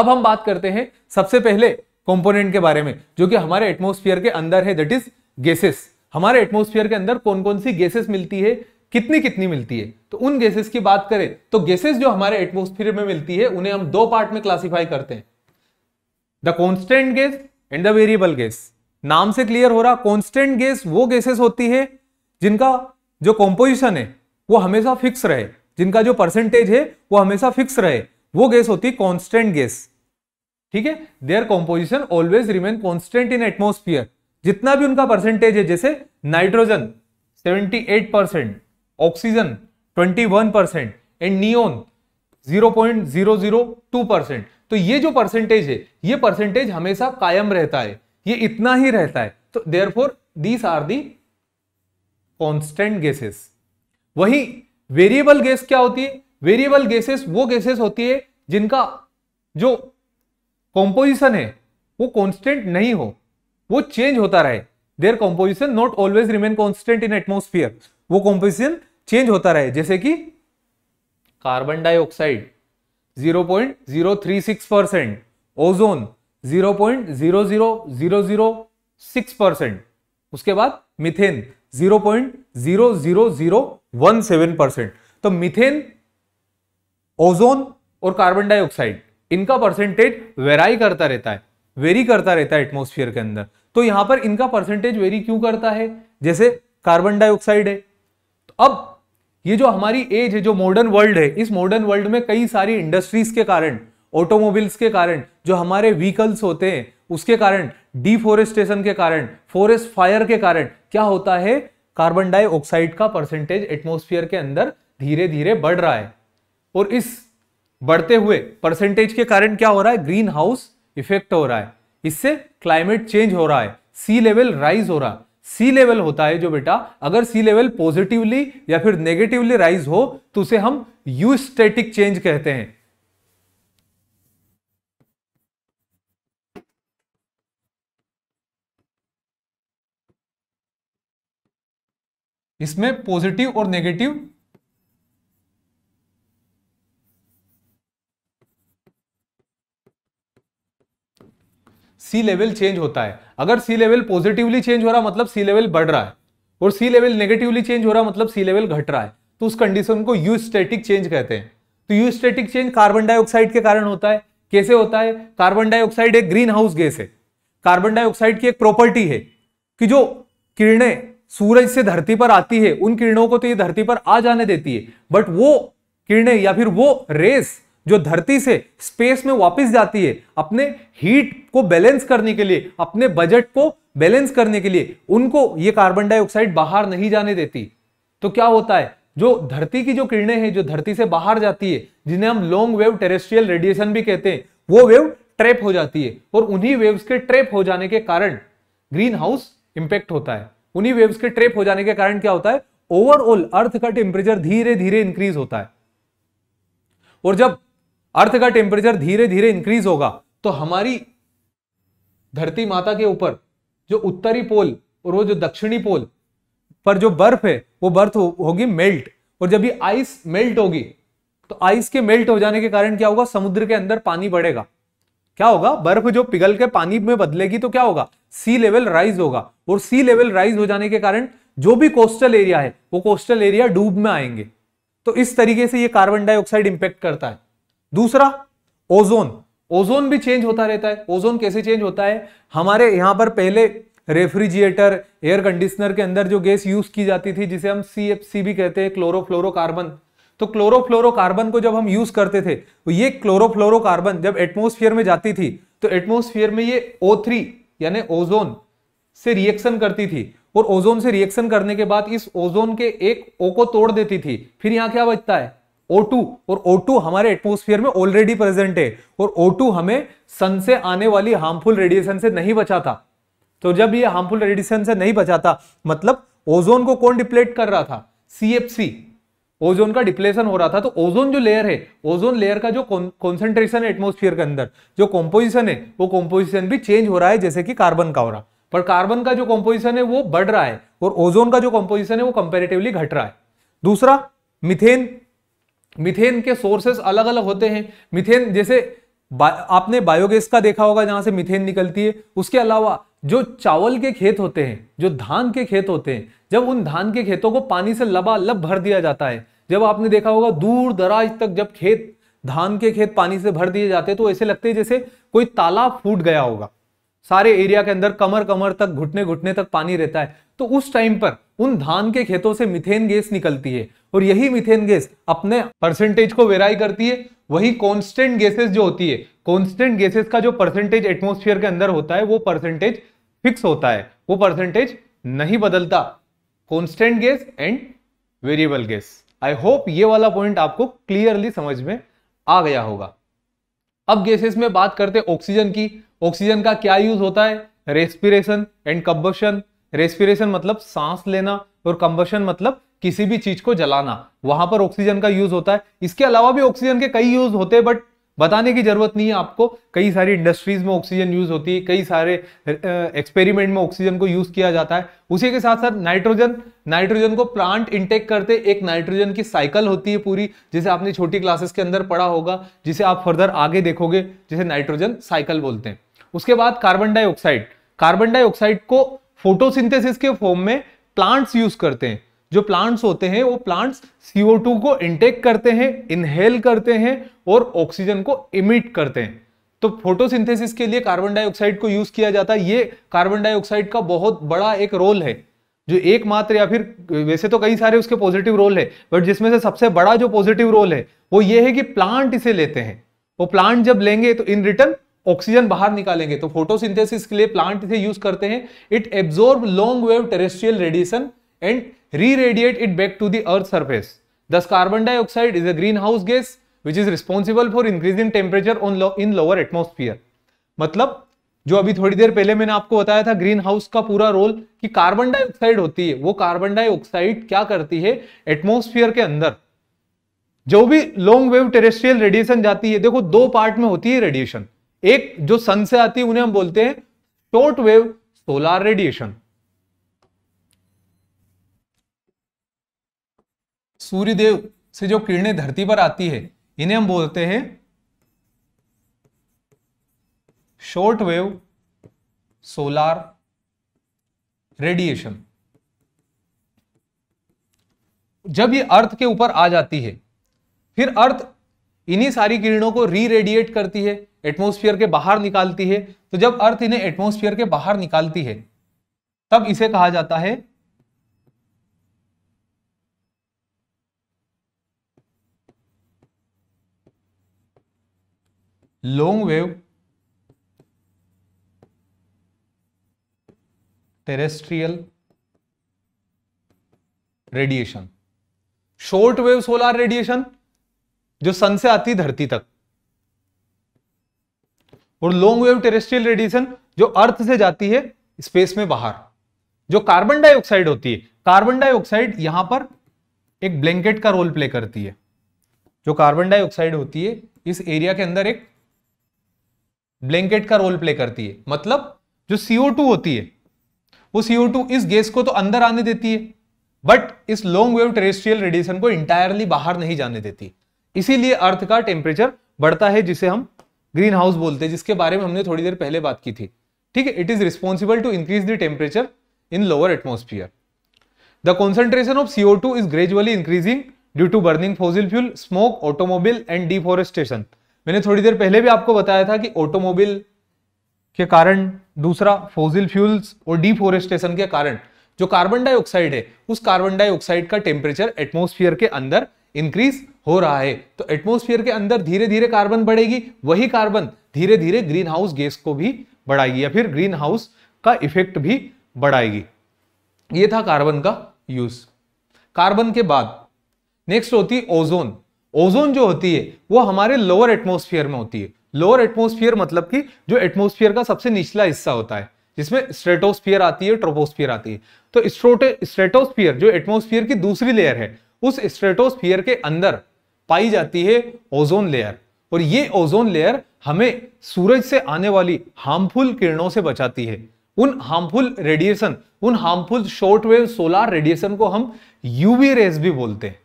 अब हम बात करते हैं सबसे पहले कंपोनेंट के बारे में जो कि हमारे एटमोस्फियर के अंदर है दट इज गैसेस हमारे एटमोस्फियर के अंदर कौन कौन सी गैसेस मिलती है कितनी कितनी मिलती है तो उन गैसेस की बात करें तो गैसेस जो हमारे एटमोस्फियर में मिलती है उन्हें हम दो पार्ट में क्लासिफाई करते हैं the constant gas and the variable gas नाम से क्लियर हो रहा कॉन्स्टेंट गैस वो गैसेस होती है जिनका जो कॉम्पोजिशन है वो हमेशा फिक्स रहे जिनका जो परसेंटेज है वो हमेशा फिक्स रहे वो गैस होती है कॉन्स्टेंट गैस ठीक है their composition always remain constant in atmosphere जितना भी उनका परसेंटेज है जैसे nitrogen 78 percent oxygen 21 percent and neon 0.002 percent तो ये जो परसेंटेज है ये परसेंटेज हमेशा कायम रहता है ये इतना ही रहता है तो there four these are the constant gases वही वेरिएबल गैस क्या होती है वेरिएबल गैसेस वो गैसेस होती है जिनका जो कॉम्पोजिशन है वो कॉन्स्टेंट नहीं हो वो चेंज होता रहे their composition not always remain constant in atmosphere वो कॉम्पोजिशन चेंज होता रहे जैसे कि carbon dioxide 0.036 percent ozone 0.00006 percent उसके बाद methane zero point zero zero zero one seven percent तो मिथेन ओजोन और कार्बन डाइऑक्साइड इनका परसेंटेज वेराई करता रहता है वेरी करता रहता है एटमोस्फियर के अंदर तो यहां पर इनका परसेंटेज वेरी क्यों करता है जैसे कार्बन डाइऑक्साइड है तो अब ये जो हमारी एज है जो मॉडर्न वर्ल्ड है इस मॉडर्न वर्ल्ड में कई सारी इंडस्ट्रीज के कारण ऑटोमोबाइल्स के कारण जो हमारे व्हीकल्स होते हैं उसके कारण डिफोरेस्टेशन के कारण फॉरेस्ट फायर के कारण क्या होता है कार्बन डाइऑक्साइड का परसेंटेज एटमोस्फियर के अंदर धीरे धीरे बढ़ रहा है और इस बढ़ते हुए परसेंटेज के कारण क्या हो रहा है ग्रीन हाउस इफेक्ट हो रहा है इससे क्लाइमेट चेंज हो रहा है सी लेवल राइज हो रहा है सी लेवल होता है जो बेटा अगर सी लेवल पॉजिटिवली या फिर नेगेटिवली राइज हो तो उसे हम यूस्टेटिक चेंज कहते हैं इसमें पॉजिटिव और नेगेटिव सी लेवल चेंज होता है अगर सी लेवल पॉजिटिवली चेंज हो रहा मतलब सी लेवल बढ़ रहा है और सी लेवल नेगेटिवली चेंज हो रहा मतलब सी लेवल घट रहा है तो उस कंडीशन को यू स्टेटिक चेंज कहते हैं तो you static change carbon dioxide के कारण होता है कैसे होता है कार्बन डाइऑक्साइड एक ग्रीन हाउस गैस है कार्बन डाइऑक्साइड की एक प्रॉपर्टी है कि जो किरणें सूरज से धरती पर आती है उन किरणों को तो ये धरती पर आ जाने देती है बट वो किरणें या फिर वो रेस जो धरती से स्पेस में वापस जाती है अपने हीट को बैलेंस करने के लिए अपने बजट को बैलेंस करने के लिए उनको ये कार्बन डाइऑक्साइड बाहर नहीं जाने देती तो क्या होता है जो धरती की जो किरणें हैं जो धरती से बाहर जाती है जिन्हें हम लॉन्ग वेव टेरेस्ट्रियल रेडिएशन भी कहते हैं वो वेव ट्रैप हो जाती है और उन्हीं वेव्स के ट्रैप हो जाने के कारण ग्रीन हाउस इंपैक्ट होता है उन्हीं वेव्स के ट्रेप हो जाने के कारण क्या होता है ओवरऑल अर्थ का टेम्परेचर धीरे धीरे इंक्रीज होता है और जब अर्थ का टेम्परेचर धीरे धीरे इंक्रीज होगा तो हमारी धरती माता के ऊपर जो उत्तरी पोल और वो जो दक्षिणी पोल पर जो बर्फ है वो बर्फ हो, होगी मेल्ट और जब ये आइस मेल्ट होगी तो आइस के मेल्ट हो जाने के कारण क्या होगा समुद्र के अंदर पानी बढ़ेगा क्या होगा बर्फ जो पिघल के पानी में बदलेगी तो क्या होगा सी लेवल राइज होगा और सी लेवल राइज हो जाने के कारण जो भी कोस्टल एरिया है वो कोस्टल एरिया डूब में आएंगे तो इस तरीके से ये कार्बन डाइऑक्साइड इंपैक्ट करता है दूसरा ओजोन ओजोन भी चेंज होता रहता है ओजोन कैसे चेंज होता है हमारे यहां पर पहले रेफ्रिजरेटर एयर कंडीशनर के अंदर जो गैस यूज की जाती थी जिसे हम सी भी कहते हैं क्लोरोफ्लोरोकार्बन तो क्लोरोफ्लोरोकार्बन को जब हम यूज करते थे तो ये क्लोरोफ्लोरोकार्बन जब एटमोस्फियर में जाती थी तो एटमोस्फियर में ये O3 यानी ओजोन से रिएक्शन करती थी और ओजोन से रिएक्शन करने के बाद इस ओजोन के एक ओ को तोड़ देती थी फिर यहाँ क्या बचता है O2 और O2 हमारे एटमोस्फियर में ऑलरेडी प्रेजेंट है और O2 हमें सन से आने वाली हार्मफुल रेडिएशन से नहीं बचाता तो जब ये हार्मफुल रेडिएशन से नहीं बचाता मतलब ओजोन को कौन डिप्लेट कर रहा था सी ओजोन का डिप्लेशन हो रहा था तो ओजोन जो लेयर है ओजोन लेयर का जो कॉन्सेंट्रेशन है एटमोस्फियर के अंदर जो कॉम्पोजिशन है वो कॉम्पोजिशन भी चेंज हो रहा है जैसे कि कार्बन का हो रहा पर कार्बन का जो कॉम्पोजिशन है वो बढ़ रहा है और ओजोन का जो कॉम्पोजिशन है वो कंपेरेटिवली घट रहा है दूसरा मिथेन मिथेन के सोर्सेस अलग अलग होते हैं मिथेन जैसे बा, आपने बायोगैस का देखा होगा जहां से मिथेन निकलती है उसके अलावा जो चावल के खेत होते हैं जो धान के खेत होते हैं जब उन धान के खेतों को पानी से लबालब भर दिया जाता है जब आपने देखा होगा दूर दराज तक जब खेत धान के खेत पानी से भर दिए जाते हैं तो ऐसे लगते हैं जैसे कोई तालाब फूट गया होगा सारे एरिया के अंदर कमर कमर तक घुटने घुटने तक पानी रहता है तो उस टाइम पर उन धान के खेतों से मिथेन गैस निकलती है और यही मिथेन गैस अपने परसेंटेज को वेराई करती है वही कॉन्स्टेंट गैसेस जो होती है कॉन्स्टेंट गैसेज का जो परसेंटेज एटमोस्फियर के अंदर होता है वो परसेंटेज फिक्स होता है वो परसेंटेज नहीं बदलता constant gas and variable gas I hope ये वाला पॉइंट आपको क्लियरली समझ में आ गया होगा अब गैसेस में बात करते हैं ऑक्सीजन की ऑक्सीजन का क्या यूज होता है रेस्पिरेशन एंड कंबशन रेस्पिरेशन मतलब सांस लेना और कंबशन मतलब किसी भी चीज को जलाना वहां पर ऑक्सीजन का यूज होता है इसके अलावा भी ऑक्सीजन के कई यूज होते हैं बट बताने की जरूरत नहीं है आपको कई सारी इंडस्ट्रीज में ऑक्सीजन यूज होती है कई सारे एक्सपेरिमेंट में ऑक्सीजन को यूज किया जाता है उसी के साथ साथ नाइट्रोजन नाइट्रोजन को प्लांट इंटेक करते एक नाइट्रोजन की साइकिल होती है पूरी जिसे आपने छोटी क्लासेस के अंदर पढ़ा होगा जिसे आप फर्दर आगे देखोगे जिसे नाइट्रोजन साइकिल बोलते हैं उसके बाद कार्बन डाइऑक्साइड कार्बन डाइऑक्साइड को फोटोसिंथेसिस के फॉर्म में प्लांट्स यूज करते हैं जो प्लांट्स होते हैं वो प्लांट्स CO2 को इंटेक करते हैं इनहेल करते हैं और ऑक्सीजन को इमिट करते हैं तो फोटोसिंथेसिस के लिए कार्बन डाइऑक्साइड को यूज किया जाता है ये कार्बन डाइऑक्साइड का बहुत बड़ा एक रोल है जो एकमात्र या फिर वैसे तो कई सारे उसके पॉजिटिव रोल है बट जिसमें से सबसे बड़ा जो पॉजिटिव रोल है वो ये है कि प्लांट इसे लेते हैं वो प्लांट जब लेंगे तो इन रिटर्न ऑक्सीजन बाहर निकालेंगे तो फोटोसिंथेसिस के लिए प्लांट इसे यूज करते हैं it absorb long wave terrestrial radiation and re it back to the earth surface thus carbon dioxide is a green house gas which is responsible for increasing temperature on in lower atmosphere मतलब जो अभी थोड़ी देर पहले मैंने आपको बताया था ग्रीन हाउस का पूरा रोल कि कार्बन डाइऑक्साइड होती है वो कार्बन डाइऑक्साइड क्या करती है एटमोस्फियर के अंदर जो भी लॉन्ग वेव टेरेस्ट्रियल रेडिएशन जाती है देखो दो पार्ट में होती है रेडिएशन एक जो सन से आती है उन्हें हम बोलते हैं short wave solar radiation Suryadev से जो किरणें धरती पर आती है इन्हें हम बोलते हैं शॉर्ट वेव सोलार रेडिएशन जब ये अर्थ के ऊपर आ जाती है फिर अर्थ इन्हीं सारी किरणों को री रेडिएट करती है एटमोस्फियर के बाहर निकालती है तो जब अर्थ इन्हें एटमोस्फियर के बाहर निकालती है तब इसे कहा जाता है long wave terrestrial radiation short wave solar radiation जो सन से आती धरती तक और लॉन्ग वेव टेरेस्ट्रियल रेडिएशन जो अर्थ से जाती है स्पेस में बाहर जो कार्बन डाइऑक्साइड होती है कार्बन डाइऑक्साइड यहां पर एक ब्लैंकेट का रोल प्ले करती है जो कार्बन डाइऑक्साइड होती है इस एरिया के अंदर एक ब्लैंकेट का रोल प्ले करती है मतलब जो सीओ टू होती है वो सीओ टू इस गैस को तो अंदर आने देती है बट इस लॉन्ग वेव टेरेस्ट्रियल रेडिएशन को इंटायरली बाहर नहीं जाने देती इसीलिए अर्थ का टेम्परेचर बढ़ता है जिसे हम ग्रीन हाउस बोलते हैं जिसके बारे में हमने थोड़ी देर पहले बात की थी ठीक है it is responsible to increase the temperature in lower atmosphere the concentration of CO two is gradually increasing due to burning fossil fuel smoke automobile and deforestation मैंने थोड़ी देर पहले भी आपको बताया था कि ऑटोमोबाइल के कारण दूसरा फोजिल फ्यूल्स और डिफोरेस्टेशन के कारण जो कार्बन डाइऑक्साइड है उस कार्बन डाइऑक्साइड का टेम्परेचर एटमोस्फियर के अंदर इंक्रीज हो रहा है तो एटमोस्फियर के अंदर धीरे धीरे कार्बन बढ़ेगी वही कार्बन धीरे धीरे ग्रीन हाउस गैस को भी बढ़ाएगी या फिर ग्रीन हाउस का इफेक्ट भी बढ़ाएगी ये था कार्बन का यूज कार्बन के बाद नेक्स्ट होती ओजोन ओजोन जो होती है वो हमारे लोअर एटमोस्फियर में होती है लोअर एटमोस्फियर मतलब कि जो एटमोस्फियर का सबसे निचला हिस्सा होता है जिसमें स्ट्रेटोस्फियर आती है ट्रोपोस्फियर आती है तो स्ट्रेटोस्फियर जो एटमोस्फियर की दूसरी लेयर है उस स्ट्रेटोस्फियर के अंदर पाई जाती है ओजोन लेयर और ये ओजोन लेयर हमें सूरज से आने वाली हार्मफुल किरणों से बचाती है उन हार्मफुल रेडिएशन उन harmful short wave solar radiation को हम यूवी रेस भी बोलते हैं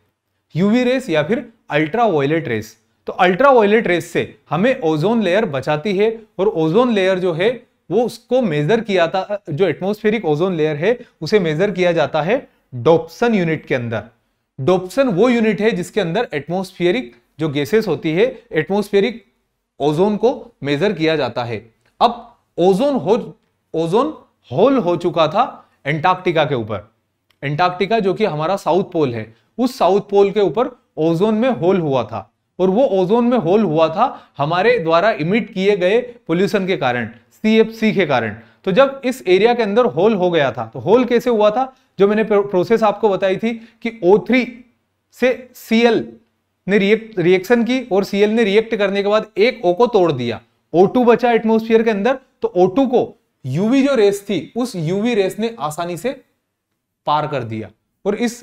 यूवी रेस या फिर अल्ट्रा वायलेट रेस तो अल्ट्रा वायलेट रेस से हमें ओजोन लेयर बचाती है और ओजोन लेयर जो है वो उसको मेजर किया था जो एटमोस्फेरिक ओजोन लेयर है उसे मेजर किया जाता है डोप्सन यूनिट के अंदर डोप्सन वो यूनिट है जिसके अंदर एटमोस्फेरिक जो गैसेस होती है एटमोस्फेरिक ओजोन को मेजर किया जाता है अब ओजोन हो ओजोन होल हो चुका था एंटार्क्टिका के ऊपर एंटार्क्टिका जो कि हमारा साउथ पोल है उस साउथ पोल के ऊपर ओजोन में होल हुआ था और वो ओजोन में होल हुआ था हमारे द्वारा इमिट किए गए पोल्यूशन के कारण सी के कारण तो जब इस एरिया के अंदर होल हो गया था तो होल कैसे हुआ था जो मैंने प्रोसेस आपको बताई थी कि ओ से Cl ने रिएक्ट रिएक्शन की और सीएल ने रिएक्ट करने के बाद एक ओ को तोड़ दिया O2 बचा एटमोस्फियर के अंदर तो O2 को यूवी जो रेस थी उस यूवी रेस ने आसानी से पार कर दिया और इस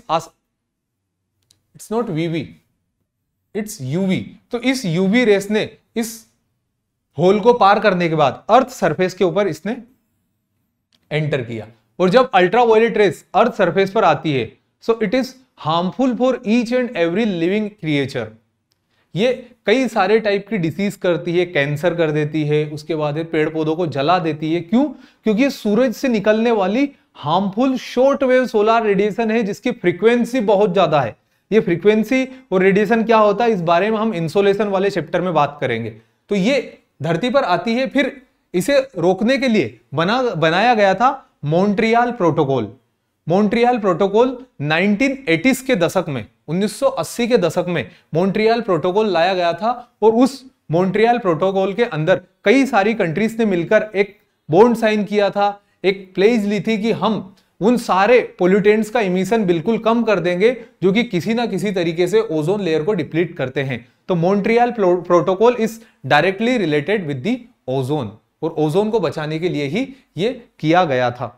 it's not VV it's UV तो इस यूवी रेस ने इस होल को पार करने के बाद अर्थ सरफेस के ऊपर इसने एंटर किया और जब अल्ट्रावायलेट रेस अर्थ सरफेस पर आती है so it is harmful for each and every living creature ये कई सारे टाइप की डिसीज करती है कैंसर कर देती है उसके बाद पेड़ पौधों को जला देती है क्यों क्योंकि ये सूरज से निकलने वाली harmful short wave solar radiation है जिसकी फ्रीक्वेंसी बहुत ज्यादा है ये फ्रीक्वेंसी और रेडिएशन क्या होता है इस बारे में हम इंसोलेशन वाले चैप्टर में बात करेंगे तो ये धरती पर आती है फिर इसे रोकने के लिए बना बनाया गया था मोन्ट्रियाल प्रोटोकॉल मोन्ट्रियाल प्रोटोकॉल 1980s के दशक में 1980 के दशक में मोन्ट्रियाल प्रोटोकॉल लाया गया था और उस मोन्ट्रियाल प्रोटोकॉल के अंदर कई सारी कंट्रीज ने मिलकर एक बॉन्ड साइन किया था एक प्लेज ली थी कि हम उन सारे पोल्यूटेंट्स का इमिशन बिल्कुल कम कर देंगे जो कि किसी ना किसी तरीके से ओजोन लेयर को डिप्लीट करते हैं तो Montreal protocol is directly related with the ozone और ओजोन को बचाने के लिए ही ये किया गया था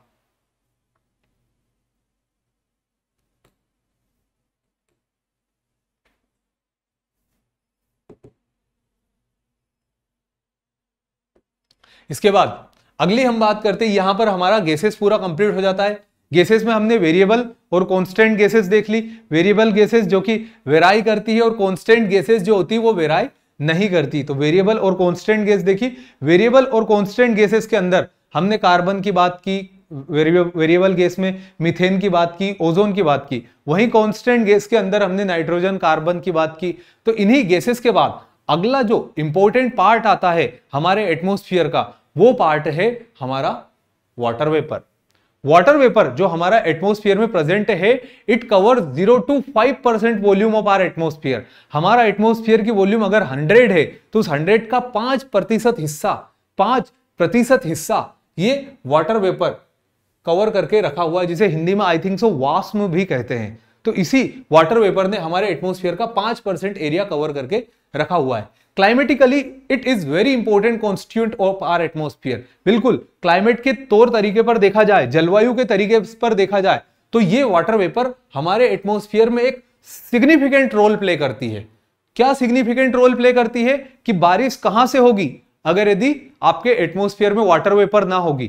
इसके बाद अगली हम बात करते हैं यहां पर हमारा गैसेस पूरा कंप्लीट हो जाता है गेसेस में हमने वेरिएबल और कॉन्स्टेंट गेसेस देख ली वेरिएबल गेसेस जो कि वेराई करती है और कॉन्स्टेंट गेसेस जो होती है वो वेराई नहीं करती तो वेरिएबल और कॉन्स्टेंट गैस देखी वेरिएबल और कॉन्स्टेंट गैसेस के अंदर हमने कार्बन की बात की वेरिएबल गैस में मिथेन की बात की ओजोन की बात की वहीं कॉन्स्टेंट गैस के अंदर हमने नाइट्रोजन कार्बन की बात की तो इन्हीं गैसेस के बाद अगला जो इंपॉर्टेंट पार्ट आता है हमारे एटमोस्फियर का वो पार्ट है हमारा वाटर वेपर वाटर वेपर जो हमारा एटमोस्फियर में प्रेजेंट है it cover zero to five percent volume of our atmosphere हमारा एटमोस्फियर की वॉल्यूम अगर हंड्रेड है तो उस हंड्रेड का पांच प्रतिशत हिस्सा पांच प्रतिशत हिस्सा ये वाटर वेपर कवर करके रखा हुआ है जिसे हिंदी में आई थिंक सो वास्म भी कहते हैं तो इसी वाटर वेपर ने हमारे एटमोस्फियर का पांच परसेंट एरिया कवर करके रखा हुआ है climatically it is very important constituent of our atmosphere बिल्कुल क्लाइमेट के तौर तरीके पर देखा जाए जलवायु के तरीके पर देखा जाए तो ये वाटर वेपर हमारे एटमोस्फियर में एक सिग्निफिकेंट रोल प्ले करती है क्या सिग्निफिकेंट रोल प्ले करती है कि बारिश कहां से होगी अगर यदि आपके एटमोस्फियर में वाटर वेपर ना होगी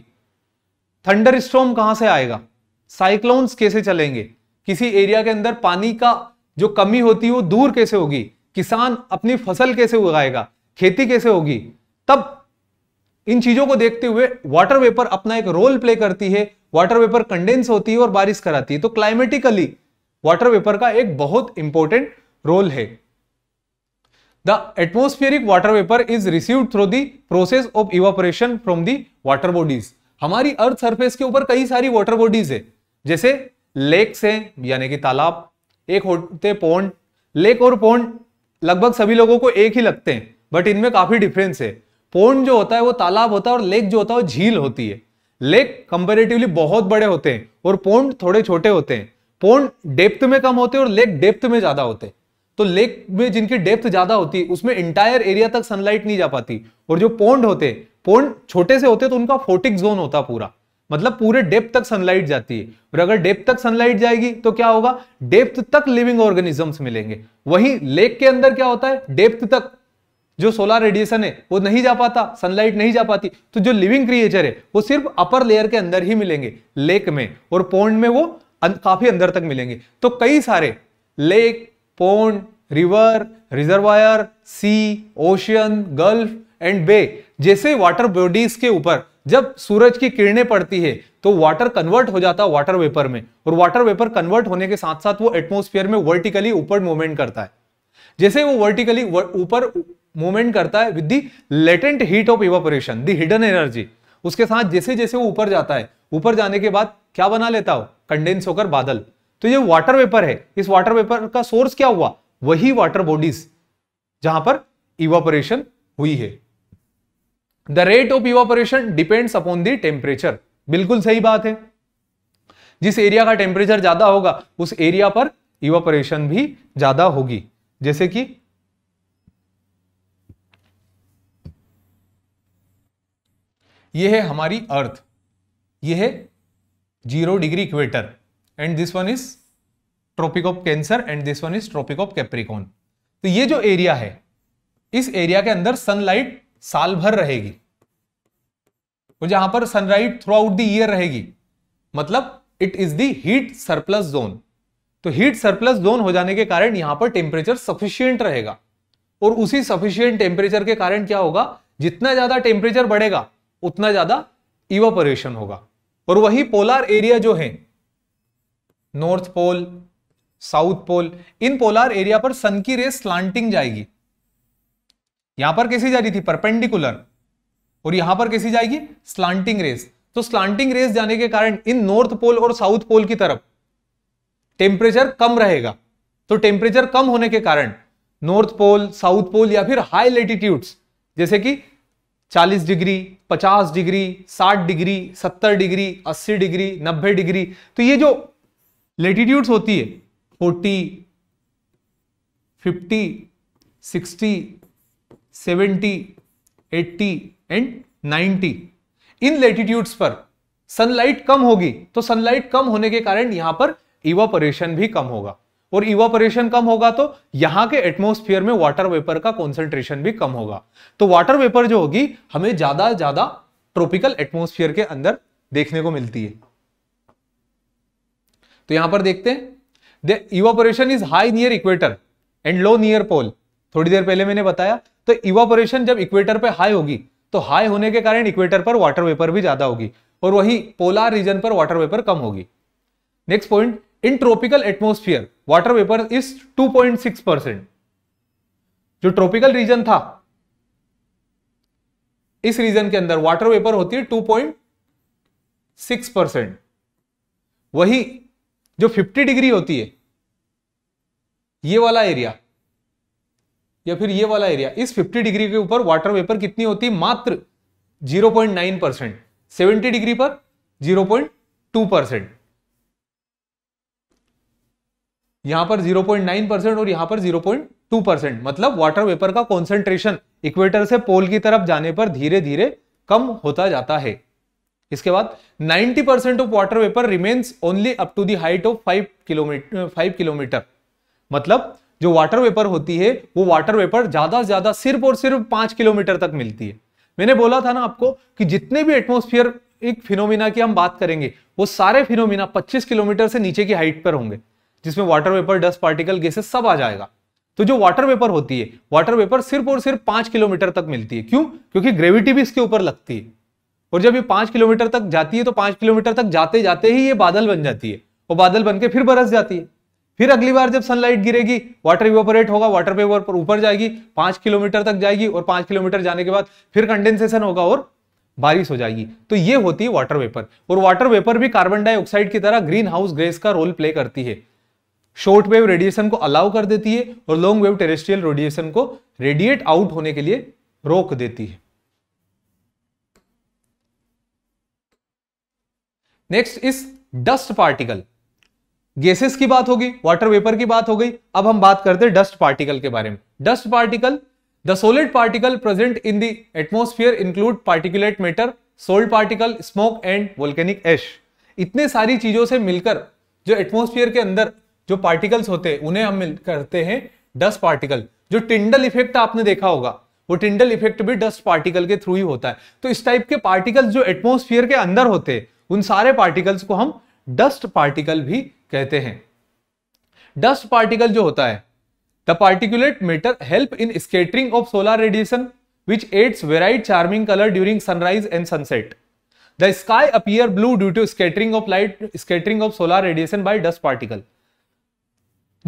थंडर स्ट्रोम कहां से आएगा साइक्लोन्स कैसे चलेंगे किसी एरिया के अंदर पानी का जो कमी होती है वो दूर कैसे होगी किसान अपनी फसल कैसे उगाएगा खेती कैसे होगी तब इन चीजों को देखते हुए वाटर वेपर अपना एक रोल प्ले करती है वाटर वेपर कंडेंस होती है और बारिश कराती है तो क्लाइमेटिकली वाटर वेपर का एक बहुत इंपॉर्टेंट रोल है the atmospheric water vapour is received through the process of evaporation from the water bodies हमारी अर्थ सरफेस के ऊपर कई सारी वाटर बॉडीज है जैसे लेक्स हैं यानी कि तालाब एक होते पोन्ड लेक और पोन्ड लगभग सभी लोगों को एक ही लगते हैं बट इनमें काफी डिफरेंस है पोन जो होता है वो तालाब होता है और लेक जो होता है वो झील होती है लेक कंपेरेटिवली बहुत बड़े होते हैं और पोन्ड थोड़े छोटे होते हैं पोन्ड डेप्थ में कम होते हैं और लेक डेप्थ में ज्यादा होते हैं तो लेक में जिनकी डेप्थ ज्यादा होती है उसमें इंटायर एरिया तक सनलाइट नहीं जा पाती और जो पोन्ड होते पोन्ड छोटे से होते तो उनका फोटिक जोन होता पूरा मतलब पूरे डेप्थ तक सनलाइट जाती है और अगर डेप्थ तक सनलाइट जाएगी तो क्या होगा डेप्थ तक लिविंग ऑर्गेनिजम्स मिलेंगे वहीं लेक के अंदर क्या होता है डेप्थ तक जो सोलर रेडिएशन है वो नहीं जा पाता सनलाइट नहीं जा पाती तो जो लिविंग क्रिएचर है वो सिर्फ अपर लेयर के अंदर ही मिलेंगे लेक में और पोन्ड में वो अं, काफी अंदर तक मिलेंगे तो कई सारे lake pond river reservoir sea ocean gulf and bay जैसे वाटर बॉडीज के ऊपर जब सूरज की किरणें पड़ती है तो वाटर कन्वर्ट हो जाता है वाटर वेपर में और वाटर वेपर कन्वर्ट होने के साथ साथ वो एटमोस्फियर में वर्टिकली ऊपर मूवमेंट करता है जैसे वो वर्टिकली ऊपर मूवमेंट करता है with the latent heat of evaporation the hidden energy उसके साथ जैसे जैसे वो ऊपर जाता है ऊपर जाने के बाद क्या बना लेता हो कंडेंस होकर बादल तो ये वाटर वेपर है इस वाटर वेपर का सोर्स क्या हुआ वही वाटर बॉडीज जहां पर इवापोरेशन हुई है the rate of evaporation depends upon the temperature बिल्कुल सही बात है जिस एरिया का टेम्परेचर ज्यादा होगा उस एरिया पर इवापोरेशन भी ज्यादा होगी जैसे कि यह है हमारी अर्थ यह है zero degree equator and this one is Tropic of Cancer and this one is Tropic of Capricorn तो ये जो एरिया है इस एरिया के अंदर सनलाइट साल भर रहेगी और जहां पर सनराइट थ्रू आउट दर रहेगी मतलब it is that surplus zone तो हीट सरप्लस जोन हो जाने के कारण यहां पर टेम्परेचर सफिशियंट रहेगा और उसी सफिशियंट टेम्परेचर के कारण क्या होगा जितना ज्यादा टेम्परेचर बढ़ेगा उतना ज्यादा इवापोरेशन होगा और वही पोलार एरिया जो है नॉर्थ पोल साउथ पोल इन पोलार एरिया पर सन की रेस स्लांटिंग जाएगी यहां पर कैसी जा रही थी परपेंडिकुलर और यहां पर कैसी जाएगी स्लांटिंग रेस तो स्लांटिंग रेस जाने के कारण इन नॉर्थ पोल और साउथ पोल की तरफ टेम्परेचर कम रहेगा तो टेम्परेचर कम होने के कारण नॉर्थ पोल साउथ पोल या फिर हाई लेटीट्यूड्स जैसे कि 40 degree 50 degree 60 degree 70 degree 80 degree 90 degree तो ये जो लेटीट्यूड्स होती है 40, 50, 60, 70, 80, एंड 90 इन लेटीट्यूड्स पर सनलाइट कम होगी तो सनलाइट कम होने के कारण यहां पर इवापोरेशन भी कम होगा और इवापोरेशन कम होगा तो यहां के एटमोस्फियर में वाटर वेपर का कॉन्सेंट्रेशन भी कम होगा तो वाटर वेपर जो होगी हमें ज्यादा ज्यादा ट्रॉपिकल एटमोस्फियर के अंदर देखने को मिलती है तो यहां पर देखते हैं evaporation is high near equator and low near pole थोड़ी देर पहले मैंने बताया तो इवापोरेशन जब इक्वेटर पर हाई होगी तो हाई होने के कारण इक्वेटर पर वाटर वेपर भी ज्यादा होगी और वही पोलार रीजन पर वाटर वेपर कम होगी next point in tropical atmosphere water vapour is 2.6 percent जो ट्रॉपिकल रीजन था इस रीजन के अंदर वाटर वेपर होती है सिक्स परसेंट वही जो 50 डिग्री होती है ये वाला एरिया या फिर ये वाला एरिया इस 50 डिग्री के ऊपर वाटर वेपर कितनी होती है मात्र 0.9 परसेंट सेवेंटी डिग्री पर 0.2 परसेंट यहां पर 0.9 परसेंट और यहां पर 0.2 परसेंट मतलब वाटर वेपर का कॉन्सेंट्रेशन इक्वेटर से पोल की तरफ जाने पर धीरे धीरे कम होता जाता है इसके बाद 90 percent of water vapour remains only up to the height of five kilometre five kilometre मतलब जो वाटर वेपर होती है वो वाटर वेपर ज्यादा से ज्यादा सिर्फ और सिर्फ पांच किलोमीटर तक मिलती है मैंने बोला था ना आपको कि जितने भी एटमोस्फियर एक फिनोमिना की हम बात करेंगे वो सारे फिनोमिना 25 किलोमीटर से नीचे की हाइट पर होंगे जिसमें water vapour dust particle gases सब आ जाएगा तो जो वाटर वेपर होती है वाटर वेपर सिर्फ और सिर्फ पांच किलोमीटर तक मिलती है क्यों क्योंकि ग्रेविटी भी इसके ऊपर लगती है और जब ये पांच किलोमीटर तक जाती है तो पांच किलोमीटर तक जाते जाते ही ये बादल बन जाती है और बादल बन के फिर बरस जाती है फिर अगली बार जब सनलाइट गिरेगी वाटर इवोपरेट होगा वाटर पेपर पर ऊपर जाएगी पांच किलोमीटर तक जाएगी और पांच किलोमीटर जाने के बाद फिर कंडेंसेशन होगा और बारिश हो जाएगी तो ये होती है वाटर वेपर और वाटर वेपर भी कार्बन डाइऑक्साइड की तरह ग्रीन हाउस ग्रेस का रोल प्ले करती है शॉर्ट वेव रेडिएशन को अलाउ कर देती है और लॉन्ग वेव टेरेस्ट्रियल रेडिएशन को रेडिएट आउट होने के लिए रोक देती है next is dust particle gases की बात होगी वाटर वेपर की बात हो गई अब हम बात करते हैं डस्ट पार्टिकल के बारे में dust particle the solid particle present in the atmosphere include particulate matter solid particle smoke and volcanic ash इतने सारी चीजों से मिलकर जो एटमोस्फियर के अंदर जो पार्टिकल्स होते हैं उन्हें हम करते हैं डस्ट पार्टिकल जो टिंडल इफेक्ट आपने देखा होगा वो टिंडल इफेक्ट भी डस्ट पार्टिकल के थ्रू ही होता है तो इस टाइप के पार्टिकल्स जो एटमोस्फियर के अंदर होते हैं उन सारे पार्टिकल्स को हम डस्ट पार्टिकल भी कहते हैं डस्ट पार्टिकल जो होता है the particulate matter help in scattering of solar radiation which adds varied charming colour during sunrise and sunset the sky appear blue due to scattering of light scattering of solar radiation by dust particle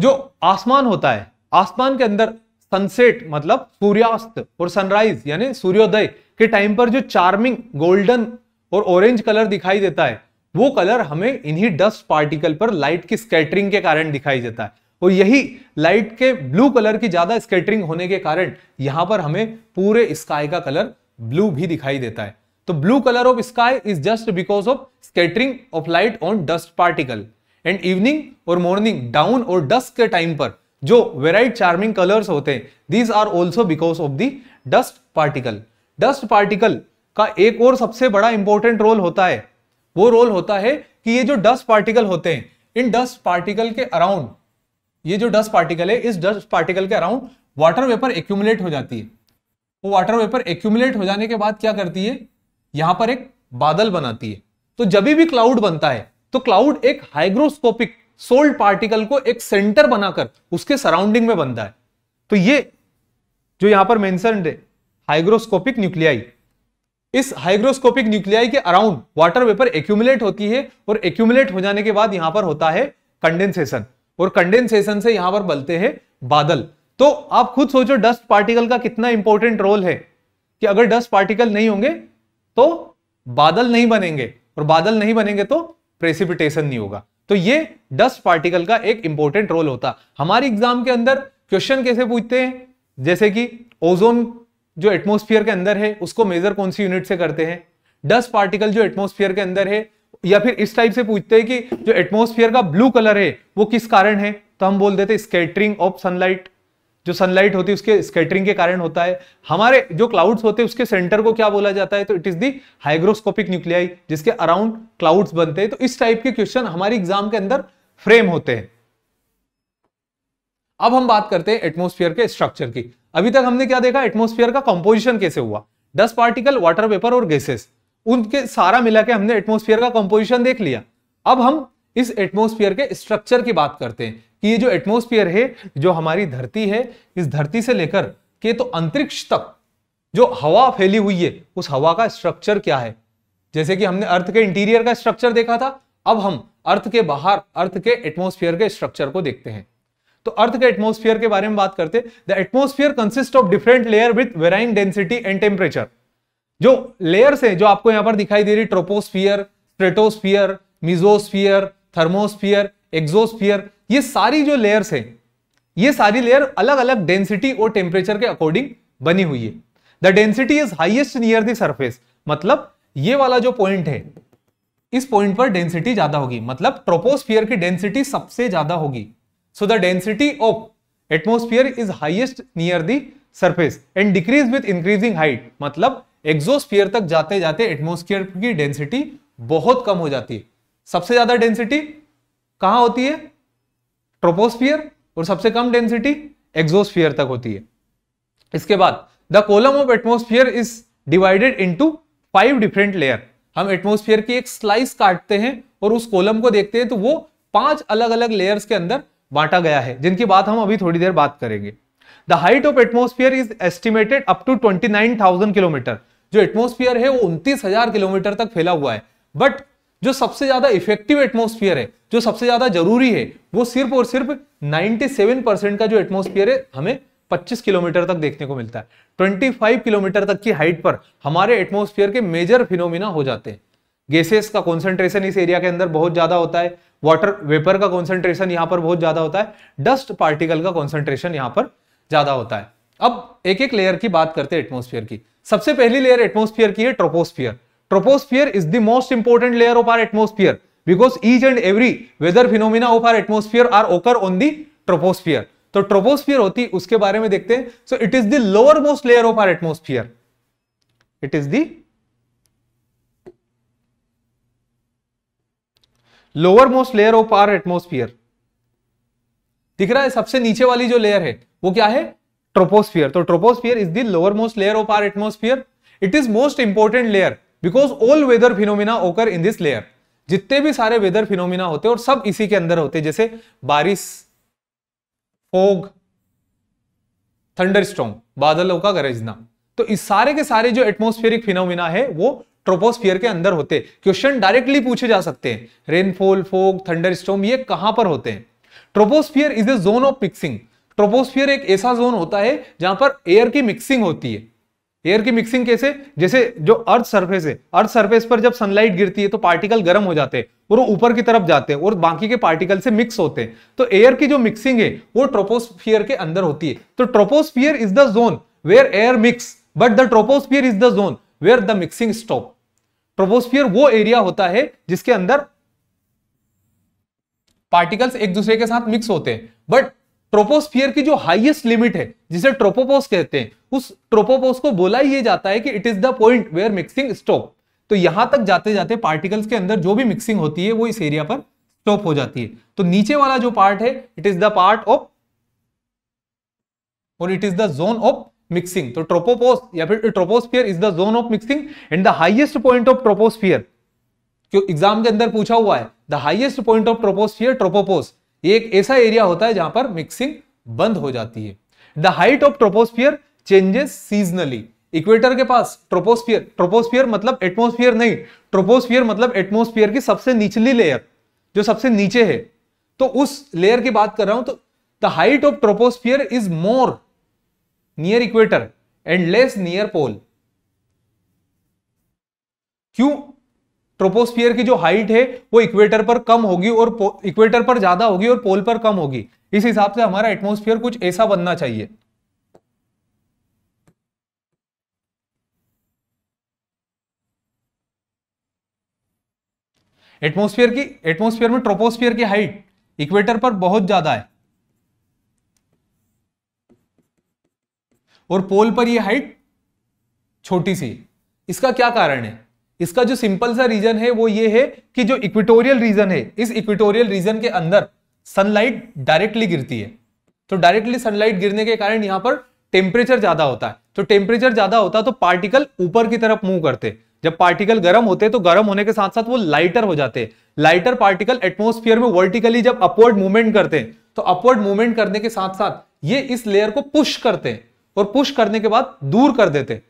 जो आसमान होता है आसमान के अंदर सनसेट मतलब सूर्यास्त और सनराइज यानी सूर्योदय के टाइम पर जो चार्मिंग गोल्डन और ऑरेंज कलर दिखाई देता है वो कलर हमें इन्हीं डस्ट पार्टिकल पर लाइट की स्केटरिंग के कारण दिखाई देता है और यही लाइट के ब्लू कलर की ज्यादा स्केटरिंग होने के कारण यहां पर हमें पूरे स्काई का कलर ब्लू भी दिखाई देता है तो blue colour of sky is just because of scattering of light on dust particle and evening और मॉर्निंग डाउन और डस्ट के टाइम पर जो वेराइट चार्मिंग कलर्स होते हैं these are also because of the dust particle dust particle का एक और सबसे बड़ा इंपॉर्टेंट रोल होता है वो रोल होता है कि ये जो डस्ट पार्टिकल होते हैं इन डस्ट पार्टिकल के अराउंड ये जो डस्ट पार्टिकल है इस डस्ट पार्टिकल के अराउंड वाटर वेपर एक्यूमुलेट हो जाती है वो वाटर वेपर एक्यूमुलेट हो जाने के बाद क्या करती है यहां पर एक बादल बनाती है तो जब भी क्लाउड बनता है तो क्लाउड एक हाइग्रोस्कोपिक सोल्ड पार्टिकल को एक सेंटर बनाकर उसके सराउंडिंग में बनता है तो ये जो यहां पर मेंशन है हाइग्रोस्कोपिक न्यूक्लियाई इस हाइग्रोस्कोपिक न्यूक्लियाई के अराउंड वाटर वेपर एक्यूमुलेट होती है और एक्यूमुलेट हो जाने के बाद यहां पर होता है कंडेंसेशन और कंडेंसेशन से यहां पर बलते हैं बादल तो आप खुद सोचो डस्ट पार्टिकल का कितना इंपॉर्टेंट रोल है कि अगर डस्ट पार्टिकल नहीं होंगे तो बादल नहीं बनेंगे और बादल नहीं बनेंगे तो प्रेसिपिटेशन नहीं होगा तो ये डस्ट पार्टिकल का एक इंपॉर्टेंट रोल होता हमारी एग्जाम के अंदर क्वेश्चन कैसे पूछते हैं जैसे कि ओजोन जो एटमोस्फियर के अंदर है उसको मेजर कौन सी यूनिट से करते हैं डस्ट पार्टिकल जो एटमोस्फियर के अंदर है या फिर इस टाइप से पूछते हैं कि जो एटमोस्फियर का ब्लू कलर है वो किस कारण है तो हम बोल देते स्केटरिंग ऑफ सनलाइट जो सनलाइट होती है उसके स्केटरिंग के कारण होता है हमारे जो क्लाउड्स होते हैं उसके सेंटर को क्या बोला जाता है तो it is the hygroscopic nuclei जिसके अराउंड क्लाउड्स बनते हैं तो इस टाइप के क्वेश्चन हमारे एग्जाम के अंदर फ्रेम होते हैं अब हम बात करते हैं एटमोस्फियर के स्ट्रक्चर की अभी तक हमने क्या देखा एटमोस्फियर का कंपोजिशन कैसे हुआ डस्ट पार्टिकल वाटर पेपर और गैसेस उनके सारा मिला के हमने एटमोस्फियर का कंपोजिशन देख लिया अब हम इस एटमोस्फियर के स्ट्रक्चर की बात करते हैं कि ये जो एटमोस्फियर है जो हमारी धरती है इस धरती से लेकर के तो अंतरिक्ष तक जो हवा फैली हुई है उस हवा का स्ट्रक्चर क्या है जैसे कि हमने अर्थ के इंटीरियर का स्ट्रक्चर देखा था अब हम अर्थ के बाहर अर्थ के एटमोस्फियर के स्ट्रक्चर को देखते हैं तो अर्थ के एटमोस्फियर के बारे में बात करते the atmosphere consist of different layer with varying density and temperature जो लेयर्स हैं जो आपको यहां पर दिखाई दे रही troposphere stratosphere mesosphere thermosphere exosphere ये सारी जो लेयर्स हैं ये सारी लेयर अलग अलग डेंसिटी और टेम्परेचर के अकॉर्डिंग बनी हुई है the density is highest near the surface मतलब ये वाला जो पॉइंट है इस पॉइंट पर डेंसिटी ज्यादा होगी मतलब ट्रोपोस्फियर की डेंसिटी सबसे ज्यादा होगी So the density of atmosphere is highest near the surface and decrease with increasing height. मतलब एक्सोस्फियर तक जाते जाते एटमोस्फियर की डेंसिटी बहुत कम हो जाती है सबसे ज्यादा डेंसिटी कहां होती है ट्रोपोस्फियर और सबसे कम डेंसिटी एक्सोस्फियर तक होती है इसके बाद the column of atmosphere is divided into five different layer हम एटमोस्फियर की एक स्लाइस काटते हैं और उस कोलम को देखते हैं तो वो पांच अलग अलग लेयर्स के अंदर बांटा गया है जिनकी बात हम अभी थोड़ी देर बात करेंगे the height of atmosphere is estimated up to thousand kilometre जो एटमोस्फियर है वो हजार किलोमीटर तक फैला हुआ है बट जो सबसे ज्यादा इफेक्टिव एटमोस्फियर है जो सबसे ज्यादा जरूरी है वो सिर्फ और सिर्फ 97 परसेंट का जो एटमोस्फियर है हमें 25 किलोमीटर तक देखने को मिलता है 25 किलोमीटर तक की हाइट पर हमारे एटमोस्फियर के मेजर फिनोमिना हो जाते हैं गैसेस का कॉन्सेंट्रेशन इस एरिया के अंदर बहुत ज्यादा होता है वाटर वेपर का कॉन्सेंट्रेशन यहां पर बहुत ज्यादा होता है डस्ट पार्टिकल का कॉन्सेंट्रेशन यहां पर ज्यादा होता है अब एक एक लेयर की बात करते हैं एटमोस्फियर की सबसे पहली लेयर एटमोस्फियर की है troposphere troposphere is the most important layer of our atmosphere because each and every weather phenomena of our atmosphere are occur on the troposphere तो ट्रोपोस्फियर होती उसके बारे में देखते हैं so it is the lowermost layer of our atmosphere it is the lowermost layer of our atmosphere दिख रहा है सबसे नीचे वाली जो लेयर है वो क्या है ट्रोपोस्फियर तो troposphere is the lowermost layer of our atmosphere it is most important layer because all weather phenomena occur in this layer जितने भी सारे वेदर फिनोमिना होते हैं और सब इसी के अंदर होते हैं जैसे बारिश फोग थंडर बादलों का गरजना तो इस सारे के सारे जो एटमोस्फेरिक फिनोमिना है वो ट्रोपोस्फियर के अंदर होते क्वेश्चन डायरेक्टली पूछे जा सकते हैं रेनफॉल फोग स्टोम ये कहां पर होते हैं troposphere is a zone of mixing troposphere एक ऐसा जोन होता है जहां पर एयर की मिक्सिंग होती है एयर की मिक्सिंग कैसे जैसे जो अर्थ सरफेस है अर्थ सरफेस पर जब सनलाइट गिरती है तो पार्टिकल गर्म हो जाते हैं और वो ऊपर की तरफ जाते हैं और बाकी के पार्टिकल से मिक्स होते हैं तो एयर की जो मिक्सिंग है वो ट्रोपोस्फियर के अंदर होती है तो troposphere is the zone where air mix but the troposphere is the zone where the mixing stop troposphere वो एरिया होता है जिसके अंदर पार्टिकल्स एक दूसरे के साथ मिक्स होते हैं बट ट्रोपोस्फियर की जो हाईएस्ट लिमिट है जिसे ट्रोपोपोस कहते हैं उस ट्रोपोपोस को बोला यह जाता है कि it is the point where mixing stop तो यहां तक जाते जाते पार्टिकल्स के अंदर जो भी मिक्सिंग होती है वो इस एरिया पर स्टॉप हो जाती है तो नीचे वाला जो पार्ट है it is the part of और it is the zone of mixing तो ट्रोपोपोस या फिर troposphere is the zone of mixing and the highest point of troposphere क्यों एग्जाम के अंदर पूछा हुआ है the highest point of troposphere tropopause ये एक ऐसा एरिया होता है जहां पर मिक्सिंग बंद हो जाती है the height of troposphere changes seasonally equator के पास ट्रोपोस्फियर ट्रोपोस्फियर मतलब एटमोस्फियर नहीं ट्रोपोस्फियर मतलब एटमोस्फियर की सबसे निचली लेयर जो सबसे नीचे है तो उस लेयर की बात कर रहा हूं तो the height of troposphere is more near equator and less near pole क्यों ट्रोपोस्फियर की जो हाइट है वो इक्वेटर पर कम होगी और इक्वेटर पर ज्यादा होगी और पोल पर कम होगी इस हिसाब से हमारा एटमोस्फियर कुछ ऐसा बनना चाहिए एटमोस्फियर की एटमोस्फियर में ट्रोपोस्फियर की हाइट इक्वेटर पर बहुत ज्यादा है और पोल पर यह हाइट छोटी सी इसका क्या कारण है इसका जो सिंपल सा रीजन है वो ये है कि जो इक्विटोरियल रीजन है इस इक्विटोरियल रीजन के अंदर सनलाइट डायरेक्टली गिरती है तो डायरेक्टली सनलाइट गिरने के कारण यहां पर टेम्परेचर ज्यादा होता है तो टेम्परेचर ज्यादा होता है तो पार्टिकल ऊपर की तरफ मूव करते जब पार्टिकल गर्म होते तो गर्म होने के साथ साथ वो लाइटर हो जाते लाइटर पार्टिकल एटमोस्फियर में वर्टिकली जब अपवर्ड मूवमेंट तो करते हैं तो अपवर्ड मूवमेंट करने के साथ साथ ये इस लेयर को पुश करते हैं और पुश करने के बाद दूर कर देते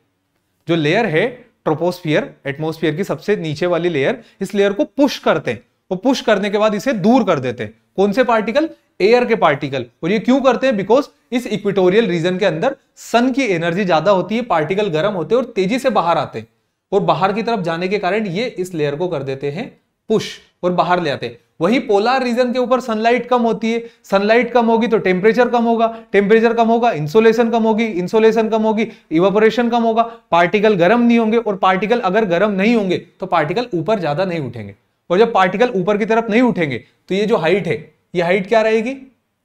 जो लेयर है ट्रोपोस्फियर एटमोस्फियर की सबसे नीचे वाली लेयर इस लेयर को पुश करते हैं वो पुश करने के बाद इसे दूर कर देते कौन से पार्टिकल एयर के पार्टिकल और ये क्यों करते हैं बिकॉज इस इक्विटोरियल रीजन के अंदर सन की एनर्जी ज्यादा होती है पार्टिकल गर्म होते हैं और तेजी से बाहर आते हैं और बाहर की तरफ जाने के कारण ये इस लेयर को कर देते हैं पुश और बाहर ले आते हैं वही पोलर रीजन के ऊपर सनलाइट कम होती है सनलाइट कम होगी तो टेम्परेचर कम होगा टेम्परेचर कम होगा इंसोलेशन कम होगी इंसोलेशन कम होगी इवोपरेशन कम होगा पार्टिकल गर्म नहीं होंगे और पार्टिकल अगर गर्म नहीं होंगे तो पार्टिकल ऊपर ज्यादा नहीं उठेंगे और जब पार्टिकल ऊपर की तरफ नहीं उठेंगे तो ये जो हाइट है ये हाइट क्या रहेगी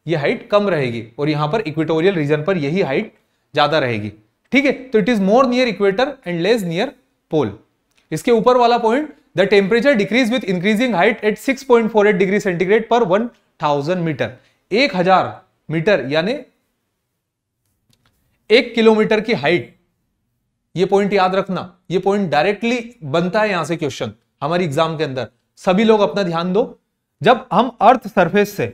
ये हाइट कम रहेगी और यहां पर इक्वेटोरियल रीजन पर यही हाइट ज्यादा रहेगी ठीक है तो it is more near equator and less near pole इसके ऊपर वाला point The temperature decrease with increasing height at 6.48 degree centigrade per 1000 meter. 1000 metre यानी एक किलोमीटर की हाइट ये पॉइंट याद रखना ये पॉइंट डायरेक्टली बनता है यहां से क्वेश्चन हमारी एग्जाम के अंदर सभी लोग अपना ध्यान दो जब हम अर्थ सरफेस से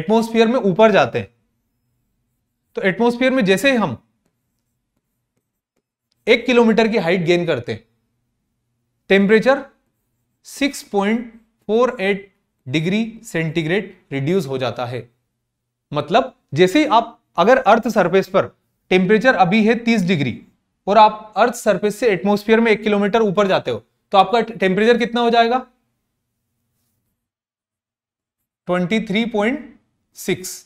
एटमोस्फियर में ऊपर जाते हैं तो एटमोस्फियर में जैसे ही हम एक किलोमीटर की हाइट गेन करते हैं टेम्परेचर 6.48 डिग्री सेंटीग्रेड रिड्यूस हो जाता है मतलब जैसे आप अगर अर्थ सरफेस पर टेम्परेचर अभी है 30 डिग्री और आप अर्थ सरफेस से एटमोस्फियर में एक किलोमीटर ऊपर जाते हो तो आपका टेम्परेचर कितना हो जाएगा 23.6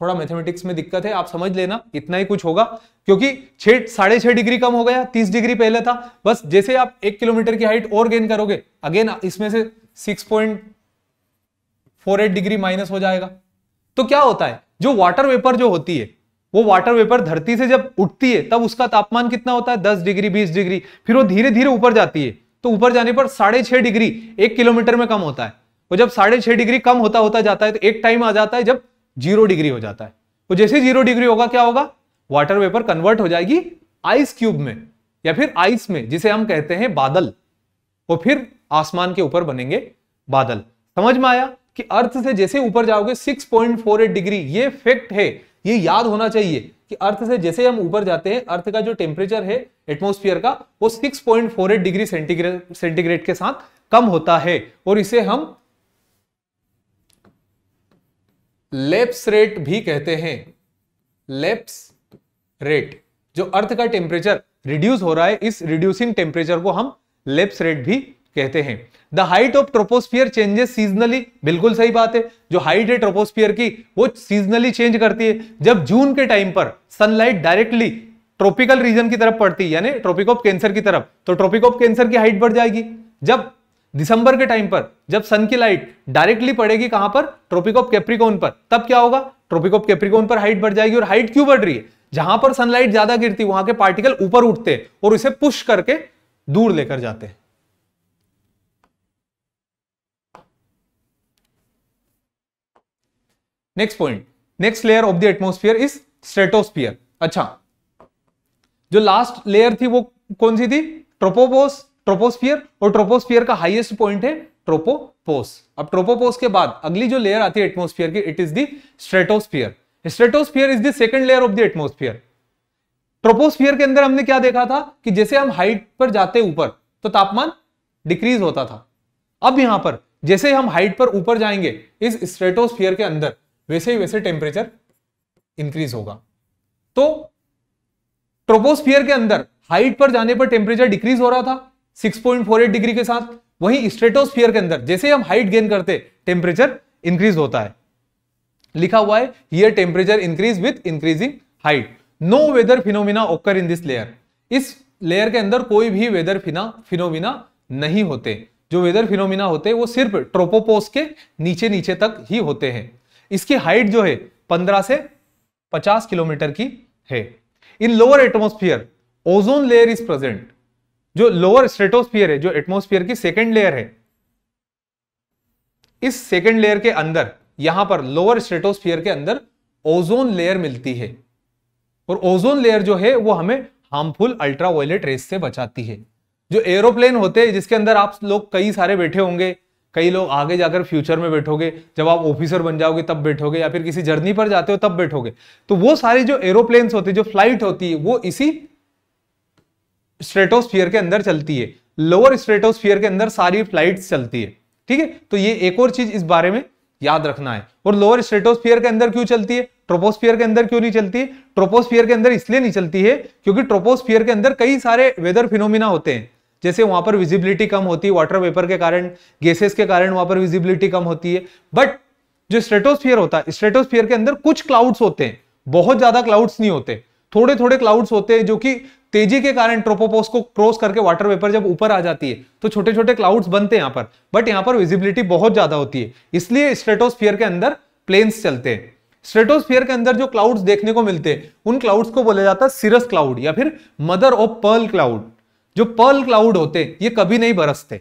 थोड़ा मैथमेटिक्स में दिक्कत है आप समझ लेना इतना ही कुछ होगा क्योंकि छे साढ़े छह डिग्री कम हो गया तीस डिग्री पहले था बस जैसे आप एक किलोमीटर की हाइट और गेन करोगे अगेन इसमें से six point four eight degree minus हो जाएगा तो क्या होता है जो वाटर वेपर जो होती है वो वाटर वेपर धरती से जब उठती है तब उसका तापमान कितना होता है दस डिग्री बीस डिग्री फिर वो धीरे धीरे ऊपर जाती है तो ऊपर जाने पर साढ़े छह डिग्री एक किलोमीटर में कम होता है और जब साढ़े छह डिग्री कम होता होता जाता है तो एक टाइम आ जाता है जब जीरो डिग्री हो जाता है तो जैसे जीरो डिग्री होगा क्या होगा वाटर वेपर कन्वर्ट हो जाएगी आइस क्यूब में या फिर आइस में जिसे हम कहते हैं बादल वो फिर आसमान के ऊपर बनेंगे बादल समझ में आया कि अर्थ से जैसे ऊपर जाओगे 6.48 डिग्री ये फैक्ट है ये याद होना चाहिए कि अर्थ से जैसे हम ऊपर जाते हैं अर्थ का जो टेम्परेचर है एटमोस्फियर का वो 6.48 डिग्री सेंटीग्रेड सेंटीग्रेड के साथ कम होता है और इसे हम लेप्स रेट भी कहते हैं लेप्स रेट जो अर्थ का टेम्परेचर रिड्यूस हो रहा है इस रिड्यूसिंग टेम्परेचर को हम लेप्स रेट भी कहते हैं the height of troposphere changes seasonally बिल्कुल सही बात है जो हाइट है ट्रोपोस्फियर की वो सीजनली चेंज करती है जब जून के टाइम पर सनलाइट डायरेक्टली ट्रॉपिकल रीजन की तरफ पड़ती है यानी ट्रॉपिक ऑफ कैंसर की तरफ तो ट्रॉपिक ऑफ कैंसर की हाइट बढ़ जाएगी जब दिसंबर के टाइम पर जब सन की लाइट डायरेक्टली पड़ेगी कहां पर ट्रॉपिक ऑफ कैप्रिकोन पर तब क्या होगा ट्रॉपिक ऑफ कैप्रिकोन पर हाइट बढ़ जाएगी और हाइट क्यों बढ़ रही है जहां पर सनलाइट ज्यादा गिरती वहां के पार्टिकल ऊपर उठते हैं और उसे पुश करके दूर लेकर जाते हैं next point next layer of the atmosphere is stratosphere अच्छा जो लास्ट लेयर थी वो कौन सी थी ट्रोपोपोस ट्रोपोस्फियर और ट्रोपोस्फियर का हाइएस्ट पॉइंट है ट्रोपोपोस अब ट्रोपोपोस के बाद अगली जो लेयर आती है एटमोस्फियर की it is the stratosphere stratosphere is the second layer of the atmosphere troposphere के अंदर हमने क्या देखा था कि जैसे हम हाइट पर जाते ऊपर तो तापमान डिक्रीज होता था अब यहां पर जैसे हम हाइट पर ऊपर जाएंगे इस स्ट्रेटोस्फियर के अंदर वैसे ही वैसे टेम्परेचर इंक्रीज होगा तो ट्रोपोस्फियर के अंदर हाइट पर जाने पर टेम्परेचर डिक्रीज हो रहा था 6.48 डिग्री के साथ वही स्ट्रेटोस्फियर के अंदर जैसे हम हाइट गेन करते टेम्परेचर इंक्रीज होता है लिखा हुआ है here temperature increase with increasing height no weather phenomena occur in this layer इस लेयर के अंदर कोई भी वेदर फिना फिनोमिना नहीं होते जो वेदर फिनोमिना होते हैं वो सिर्फ ट्रोपोपोस के नीचे नीचे तक ही होते हैं इसकी हाइट जो है 15 से 50 किलोमीटर की है in lower atmosphere ozone layer is present जो लोअर स्ट्रेटोस्फियर है जो एटमोस्फियर की सेकेंड लेयर है इस सेकेंड लेयर के अंदर यहां पर लोअर स्ट्रेटोस्फियर के अंदर ओजोन लेयर मिलती है और ओजोन लेयर जो है वो हमें हार्मफुल अल्ट्रा वायलेट रेस से बचाती है जो एरोप्लेन होते हैं जिसके अंदर आप लोग कई सारे बैठे होंगे कई लोग आगे जाकर फ्यूचर में बैठोगे जब आप ऑफिसर बन जाओगे तब बैठोगे या फिर किसी जर्नी पर जाते हो तब बैठोगे तो वो सारे जो एरोप्लेन्स होते जो फ्लाइट होती है वो इसी स्ट्रेटोस्फीयर के अंदर चलती है लोअर स्ट्रेटोस्फीयर के अंदर सारी फ्लाइट चलती है ठीक है तो ये एक और चीज इस बारे में याद रखना है और लोअर स्ट्रेटोस्फीयर के अंदर क्यों चलती है ट्रोपोस्फीयर के अंदर क्यों नहीं चलती है ट्रोपोस्फीयर के अंदर इसलिए नहीं चलती है क्योंकि ट्रोपोस्फीयर के अंदर कई सारे वेदर फिनोमिना होते हैं जैसे वहां पर विजिबिलिटी कम होती है वाटर वेपर के कारण गैसेस के कारण वहां पर विजिबिलिटी कम होती है बट जो स्ट्रेटोस्फीयर होता है स्ट्रेटोस्फीयर के अंदर कुछ क्लाउड्स होते हैं बहुत ज्यादा क्लाउड्स नहीं होते थोड़े थोड़े क्लाउड्स होते हैं जो कि तेजी के कारण ट्रोपोपोस को क्रॉस करके वाटर वेपर जब ऊपर आ जाती है तो छोटे छोटे क्लाउड्स बनते हैं यहाँ पर बट यहाँ पर विजिबिलिटी बहुत ज्यादा होती है इसलिए स्ट्रेटोस्फियर के अंदर प्लेन्स चलते हैं स्ट्रेटोस्फियर के अंदर जो क्लाउड्स देखने को मिलते हैं उन क्लाउड्स को बोला जाता है सिरस क्लाउड या फिर मदर ऑफ पर्ल क्लाउड जो पर्ल क्लाउड होते हैं ये कभी नहीं बरसते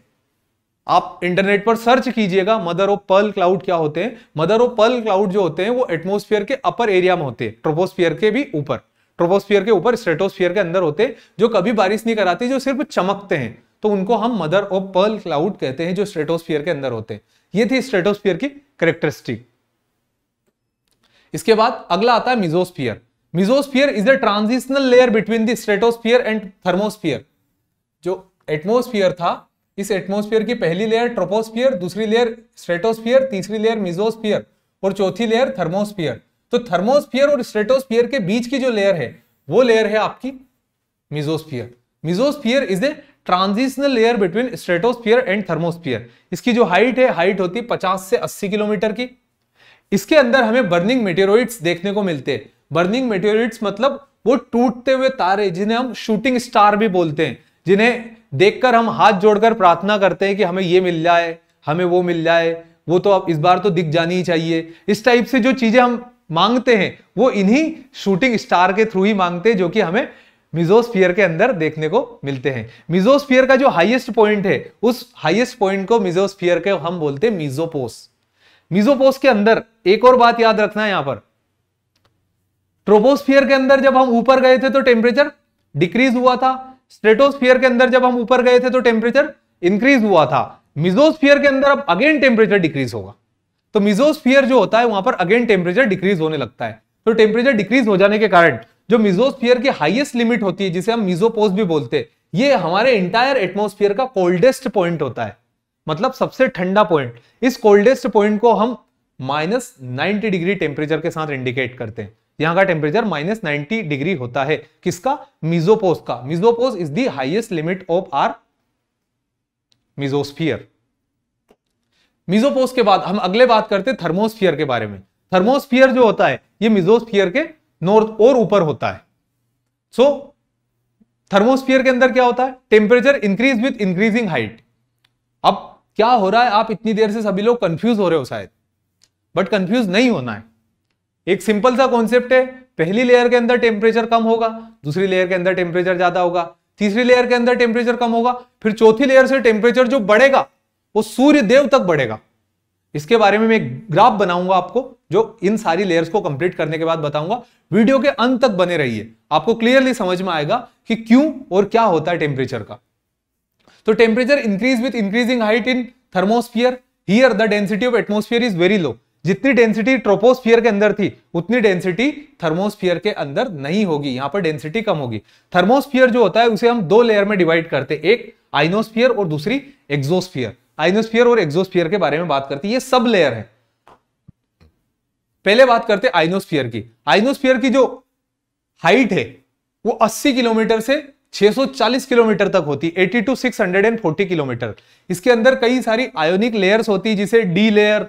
आप इंटरनेट पर सर्च कीजिएगा मदर ऑफ पर्ल क्लाउड क्या होते हैं मदर ऑफ पर्ल क्लाउड जो होते हैं वो एटमोस्फियर के अपर एरिया में होते हैं ट्रोपोस्फियर के भी ऊपर ट्रोपोस्फियर के ऊपर स्ट्रेटोस्फियर के अंदर होते जो कभी बारिश नहीं कराते जो सिर्फ चमकते हैं तो उनको हम मदर ऑफ पर्ल क्लाउड कहते हैं जो स्ट्रेटोस्फियर के अंदर होते हैं ये थी स्ट्रेटोस्फियर की करेक्टरिस्टिक इसके बाद अगला आता है mesosphere mesosphere is the transitional layer between the stratosphere and thermosphere जो एटमोस्फियर था इस एटमोस्फियर की पहली लेयर ट्रोपोस्फियर दूसरी लेयर स्ट्रेटोस्फियर तीसरी लेयर मिजोस्फियर और चौथी लेयर थर्मोस्फियर तो थर्मोस्फियर और स्ट्रेटोस्फियर के बीच की जो लेयर है वो लेयर है आपकी mesosphere mesosphere is a transitional layer between stratosphere and thermosphere इसकी जो हाइट है हाइट होती है पचास से अस्सी किलोमीटर की इसके अंदर हमें बर्निंग मेटेरोइड्स देखने को मिलते हैं बर्निंग मेटेरोइड्स मतलब वो टूटते हुए तारे जिन्हें हम शूटिंग स्टार भी बोलते हैं जिन्हें देखकर हम हाथ जोड़कर प्रार्थना करते हैं कि हमें ये मिल जाए हमें वो मिल जाए वो तो अब इस बार तो दिख जानी ही चाहिए इस टाइप से जो चीजें हम मांगते हैं वो इन्हीं शूटिंग स्टार के थ्रू ही मांगते हैं जो कि हमें मिजोस्फियर के अंदर देखने को मिलते हैं मिजोस्फियर का जो हाईएस्ट पॉइंट है उस हाईएस्ट पॉइंट को मिजोस्फियर के हम बोलते हैं मिजोपोस मिजोपोस के अंदर एक और बात याद रखना है यहां पर ट्रोपोस्फियर के अंदर जब हम ऊपर गए थे तो टेम्परेचर डिक्रीज हुआ था स्ट्रेटोस्फियर के अंदर जब हम ऊपर गए थे तो टेम्परेचर इंक्रीज हुआ था मिजोस्फियर के अंदर अब अगेन टेम्परेचर डिक्रीज होगा तो मिजोस्फियर जो होता है वहां पर अगेन टेम्परेचर डिक्रीज होने लगता है तो टेम्परेचर डिक्रीज हो जाने के कारण जो मिजोस्फियर की हाइएस्ट लिमिट होती है जिसे हम मिजोपोज भी बोलते हैं ये हमारे इंटायर एटमोस्फियर का कोल्डेस्ट पॉइंट होता है मतलब सबसे ठंडा पॉइंट इस कोल्डेस्ट पॉइंट को हम माइनस नाइनटी डिग्री टेम्परेचर के साथ इंडिकेट करते हैं यहां का टेम्परेचर माइनस नाइनटी डिग्री होता है किसका मिजोपोज का mesopause is the highest limit of our mesosphere mesopause के बाद हम अगले बात करते हैं थर्मोस्फियर के बारे में थर्मोस्फियर जो होता है ये मिजोस्फियर के नॉर्थ और ऊपर होता है सो थर्मोस्फियर के अंदर क्या होता है temperature increase with increasing height अब क्या हो रहा है आप इतनी देर से सभी लोग कंफ्यूज हो रहे हो शायद बट कंफ्यूज नहीं होना है एक सिंपल सा कॉन्सेप्ट है पहली लेयर के अंदर टेम्परेचर कम होगा दूसरी लेयर के अंदर टेम्परेचर ज्यादा होगा तीसरी लेयर के अंदर टेम्परेचर कम होगा फिर चौथी लेयर से टेम्परेचर जो बढ़ेगा वो सूर्य देव तक बढ़ेगा इसके बारे में मैं एक ग्राफ बनाऊंगा आपको जो इन सारी लेयर्स को कंप्लीट करने के बाद बताऊंगा वीडियो के अंत तक बने रहिए आपको क्लियरली समझ में आएगा कि क्यों और क्या होता है टेम्परेचर का तो temperature increase with increasing height in thermosphere here the density of atmosphere is very low जितनी डेंसिटी ट्रोपोस्फियर के अंदर थी उतनी डेंसिटी थर्मोस्फियर के अंदर नहीं होगी यहां पर डेंसिटी कम होगी थर्मोस्फियर जो होता है उसे हम दो लेयर में डिवाइड करते एक आइनोस्फियर और दूसरी एक्सोस्फियर आइनोस्फियर और एक्सोस्फियर के बारे में बात करती है ये सब लेयर है पहले बात करते आइनोस्फियर की आइनोस्फियर की जो हाइट है वो 80 किलोमीटर से 640 किलोमीटर तक होती है एटी टू सिक्स किलोमीटर इसके अंदर कई सारी आयोनिक लेयर्स होती है जिसे D layer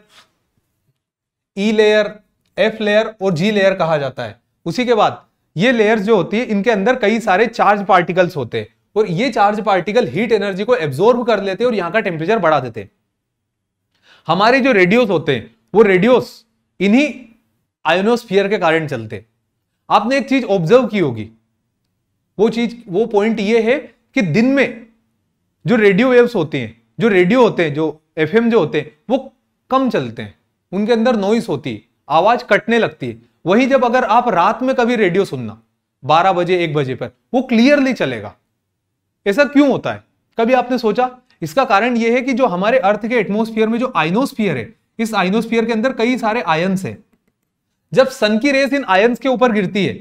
E layer F layer और जी लेयर कहा जाता है उसी के बाद ये लेयर्स जो होती है इनके अंदर कई सारे चार्ज पार्टिकल्स होते हैं और ये चार्ज पार्टिकल हीट एनर्जी को एब्जॉर्ब कर लेते हैं और यहां का टेम्परेचर बढ़ा देते हैं हमारे जो रेडियोस होते हैं वो रेडियोस इन्हीं आयोनोस्फियर के कारण चलते आपने एक चीज ऑब्जर्व की होगी वो चीज वो पॉइंट ये है कि दिन में जो रेडियो वेव्स होती हैं जो रेडियो होते हैं जो एफ जो होते हैं वो कम चलते हैं उनके अंदर नॉइस होती है आवाज कटने लगती है वही जब अगर आप रात में कभी रेडियो सुनना 12 बजे 1 बजे पर वो क्लियरली चलेगा ऐसा क्यों होता है कभी आपने सोचा इसका कारण यह है कि जो हमारे अर्थ के एटमोस्फियर में जो आइनोस्फियर है इस आइनोस्फियर के अंदर कई सारे आयन्स हैं जब सन की रेस इन आयन्स के ऊपर गिरती है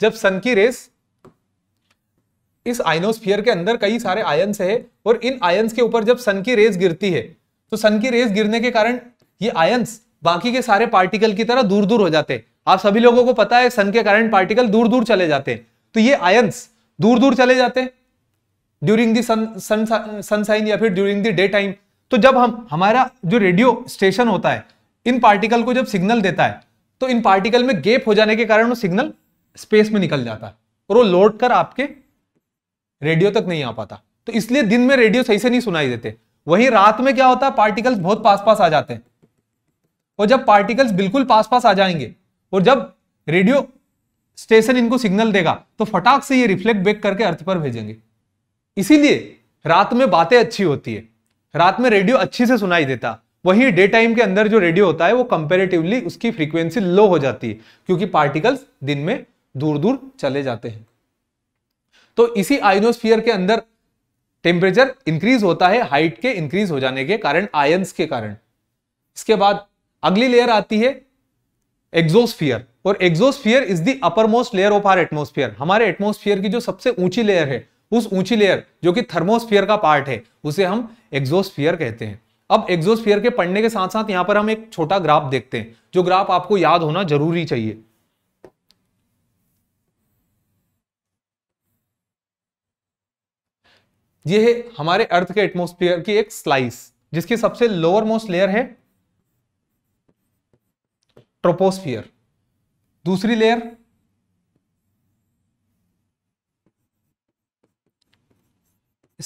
जब सन की रेस इस आइनोस्फियर के अंदर कई सारे आयन्स है और इन आयन्स के ऊपर जब सन की रेस गिरती है तो सन की रेस गिरने के कारण ये आयन्स बाकी के सारे पार्टिकल की तरह दूर दूर हो जाते हैं आप सभी लोगों को पता है सन के कारण पार्टिकल दूर दूर चले जाते हैं तो ये आयंस दूर दूर चले जाते हैं ड्यूरिंग दी सन सनसाइन या फिर ड्यूरिंग दी डे टाइम तो जब हम हमारा जो रेडियो स्टेशन होता है इन पार्टिकल को जब सिग्नल देता है तो इन पार्टिकल में गेप हो जाने के कारण वो सिग्नल स्पेस में निकल जाता है और वो लौट कर आपके रेडियो तक नहीं आ पाता तो इसलिए दिन में रेडियो सही से नहीं सुनाई देते वहीं रात में क्या होता है पार्टिकल्स बहुत पास पास आ जाते हैं और जब पार्टिकल्स बिल्कुल पास पास आ जाएंगे और जब रेडियो स्टेशन इनको सिग्नल देगा तो फटाक से ये रिफ्लेक्ट बैक करके अर्थ पर भेजेंगे इसीलिए रात में बातें अच्छी होती है रात में रेडियो अच्छी से सुनाई देता वही डे टाइम के अंदर जो रेडियो होता है वो कंपेरेटिवली उसकी फ्रीक्वेंसी लो हो जाती है क्योंकि पार्टिकल्स दिन में दूर दूर चले जाते हैं तो इसी आइनोस्फियर के अंदर टेम्परेचर इंक्रीज होता है हाइट के इंक्रीज हो जाने के कारण आयंस के कारण इसके बाद अगली लेयर आती है एक्सोस्फियर और exosphere is the uppermost layer of our atmosphere हमारे एटमोस्फियर की जो सबसे ऊंची लेयर है उस ऊंची लेयर जो कि थर्मोस्फियर का पार्ट है उसे हम एक्सोस्फियर कहते हैं अब एक्सोस्फियर के पढ़ने के साथ साथ यहां पर हम एक छोटा ग्राफ देखते हैं जो ग्राफ आपको याद होना जरूरी चाहिए यह है हमारे अर्थ के एटमोस्फियर की एक स्लाइस जिसकी सबसे लोअर मोस्ट लेयर है ट्रोपोस्फियर दूसरी लेयर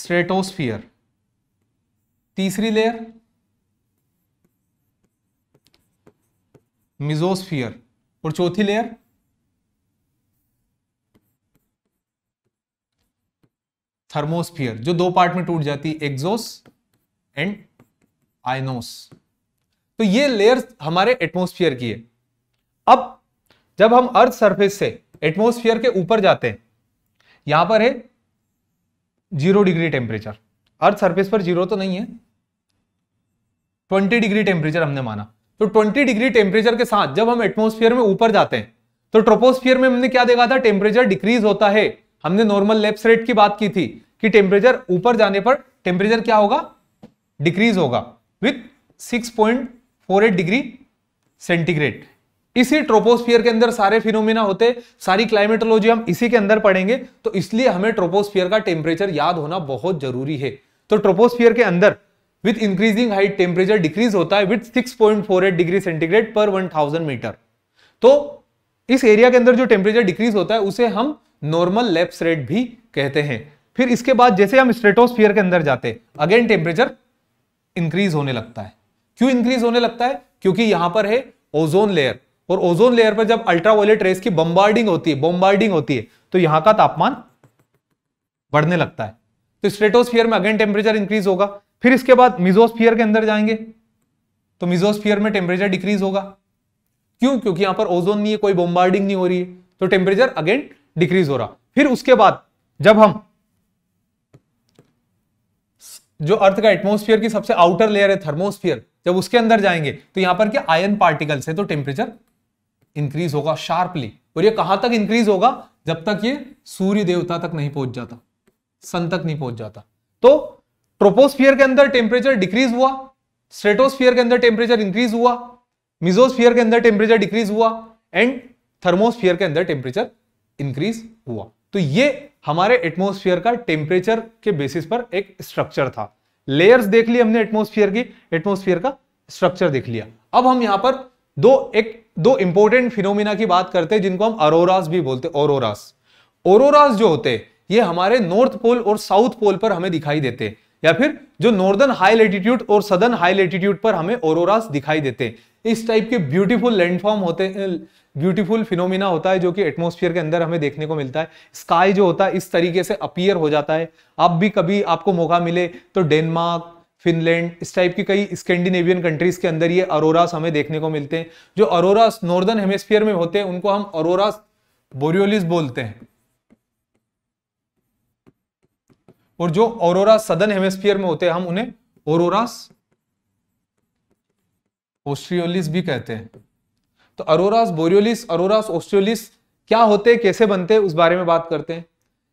स्ट्रेटोस्फियर तीसरी लेयर मिजोस्फियर और चौथी लेयर थर्मोस्फियर जो दो पार्ट में टूट जाती है एक्सोस एंड आइनोस तो ये लेयर्स हमारे एटमोस्फियर की है अब जब हम अर्थ सरफेस से एटमोस्फियर के ऊपर जाते हैं यहां पर है zero degree temperature earth surface पर जीरो तो नहीं है ट्वेंटी डिग्री टेम्परेचर हमने माना तो ट्वेंटी डिग्री टेम्परेचर के साथ जब हम एटमोस्फियर में ऊपर जाते हैं तो ट्रोपोस्फियर में हमने क्या देखा था टेम्परेचर डिक्रीज होता है हमने नॉर्मल लेप्स रेट की बात की थी कि टेम्परेचर ऊपर जाने पर टेम्परेचर क्या होगा डिक्रीज होगा विथ एट डिग्री सेंटीग्रेड इसी ट्रोपोस्फियर के अंदर सारे फिनोमिना होते सारी क्लाइमेटोलॉजी हम इसी के अंदर पढ़ेंगे तो इसलिए हमें ट्रोपोस्फियर का टेम्परेचर याद होना बहुत जरूरी है तो ट्रोपोस्फियर के अंदर with increasing height temperature decrease होता है विद 6.48 डिग्री सेंटीग्रेड पर 1000 मीटर तो इस एरिया के अंदर जो टेम्परेचर डिक्रीज होता है उसे हम नॉर्मल लेप्स रेट भी कहते हैं फिर इसके बाद जैसे हम स्ट्रेटोस्फियर के अंदर जाते अगेन टेम्परेचर इंक्रीज होने लगता है क्यों इंक्रीज होने लगता है क्योंकि यहां पर है ओजोन लेयर और ओजोन लेयर पर जब अल्ट्रावायलेट रेस की बम्बार्डिंग होती है बॉम्बार्डिंग होती है तो यहां का तापमान बढ़ने लगता है तो स्ट्रेटोस्फियर में अगेन टेम्परेचर इंक्रीज होगा फिर इसके बाद मिजोस्फियर के अंदर जाएंगे तो मिजोस्फियर में टेम्परेचर डिक्रीज होगा क्यों क्योंकि यहां पर ओजोन नहीं है कोई बॉम्बार्डिंग नहीं हो रही है तो टेम्परेचर अगेन डिक्रीज हो रहा फिर उसके बाद जब हम जो अर्थ का एटमोस्फियर की सबसे आउटर लेयर है थर्मोस्फियर जब उसके अंदर जाएंगे तो यहां पर क्या आयन पार्टिकल्स है तो टेम्परेचर इंक्रीज होगा शार्पली और ये कहां तक इंक्रीज होगा जब तक ये सूर्य देवता तक नहीं पहुंच जाता सन तक नहीं पहुंच जाता तो ट्रोपोस्फियर के अंदर टेम्परेचर डिक्रीज हुआ स्ट्रेटोस्फियर के अंदर टेम्परेचर इंक्रीज हुआ मिजोस्फियर के अंदर टेम्परेचर डिक्रीज हुआ एंड थर्मोस्फियर के अंदर टेम्परेचर इंक्रीज हुआ तो ये हमारे एटमोस्फियर का टेम्परेचर के बेसिस पर एक स्ट्रक्चर था लेयर्स देख लिया हमने एटमोस्फियर की एटमोस्फियर का स्ट्रक्चर देख लिया अब हम यहां पर दो एक दो इंपॉर्टेंट फिनोमिना की बात करते हैं जिनको हम अरोरास भी बोलते ओरोरास ओरोरास जो होते ये हमारे नॉर्थ पोल और साउथ पोल पर हमें दिखाई देते या फिर जो नॉर्दर्न हाई लेटीट्यूड और सदर्न हाई लेटीट्यूड पर हमें ओरोरास दिखाई देते इस टाइप के ब्यूटीफुल लैंडफॉर्म होते ब्यूटीफुल फिनोमिना होता है जो कि एटमोस्फियर के अंदर हमें देखने को मिलता है स्काई जो होता है इस तरीके से अपियर हो जाता है आप भी कभी आपको मौका मिले तो डेनमार्क फिनलैंड इस टाइप की कई स्कैंडिनेवियन कंट्रीज के अंदर ये अरोरास हमें देखने को मिलते हैं जो अरोरास नॉर्दर्न हेमिस्फीयर में होते हैं उनको हम अरोरास बोरियोलिस बोलते हैं और जो ओरोरा सदर्न हेमिस्फीयर में होते हैं हम उन्हें ओरोरास ऑस्ट्रियोलिस भी कहते हैं तो अरोरास बोरियोलिस अरोरास ऑस्ट्रियोलिस क्या होते कैसे बनते हैं उस बारे में बात करते हैं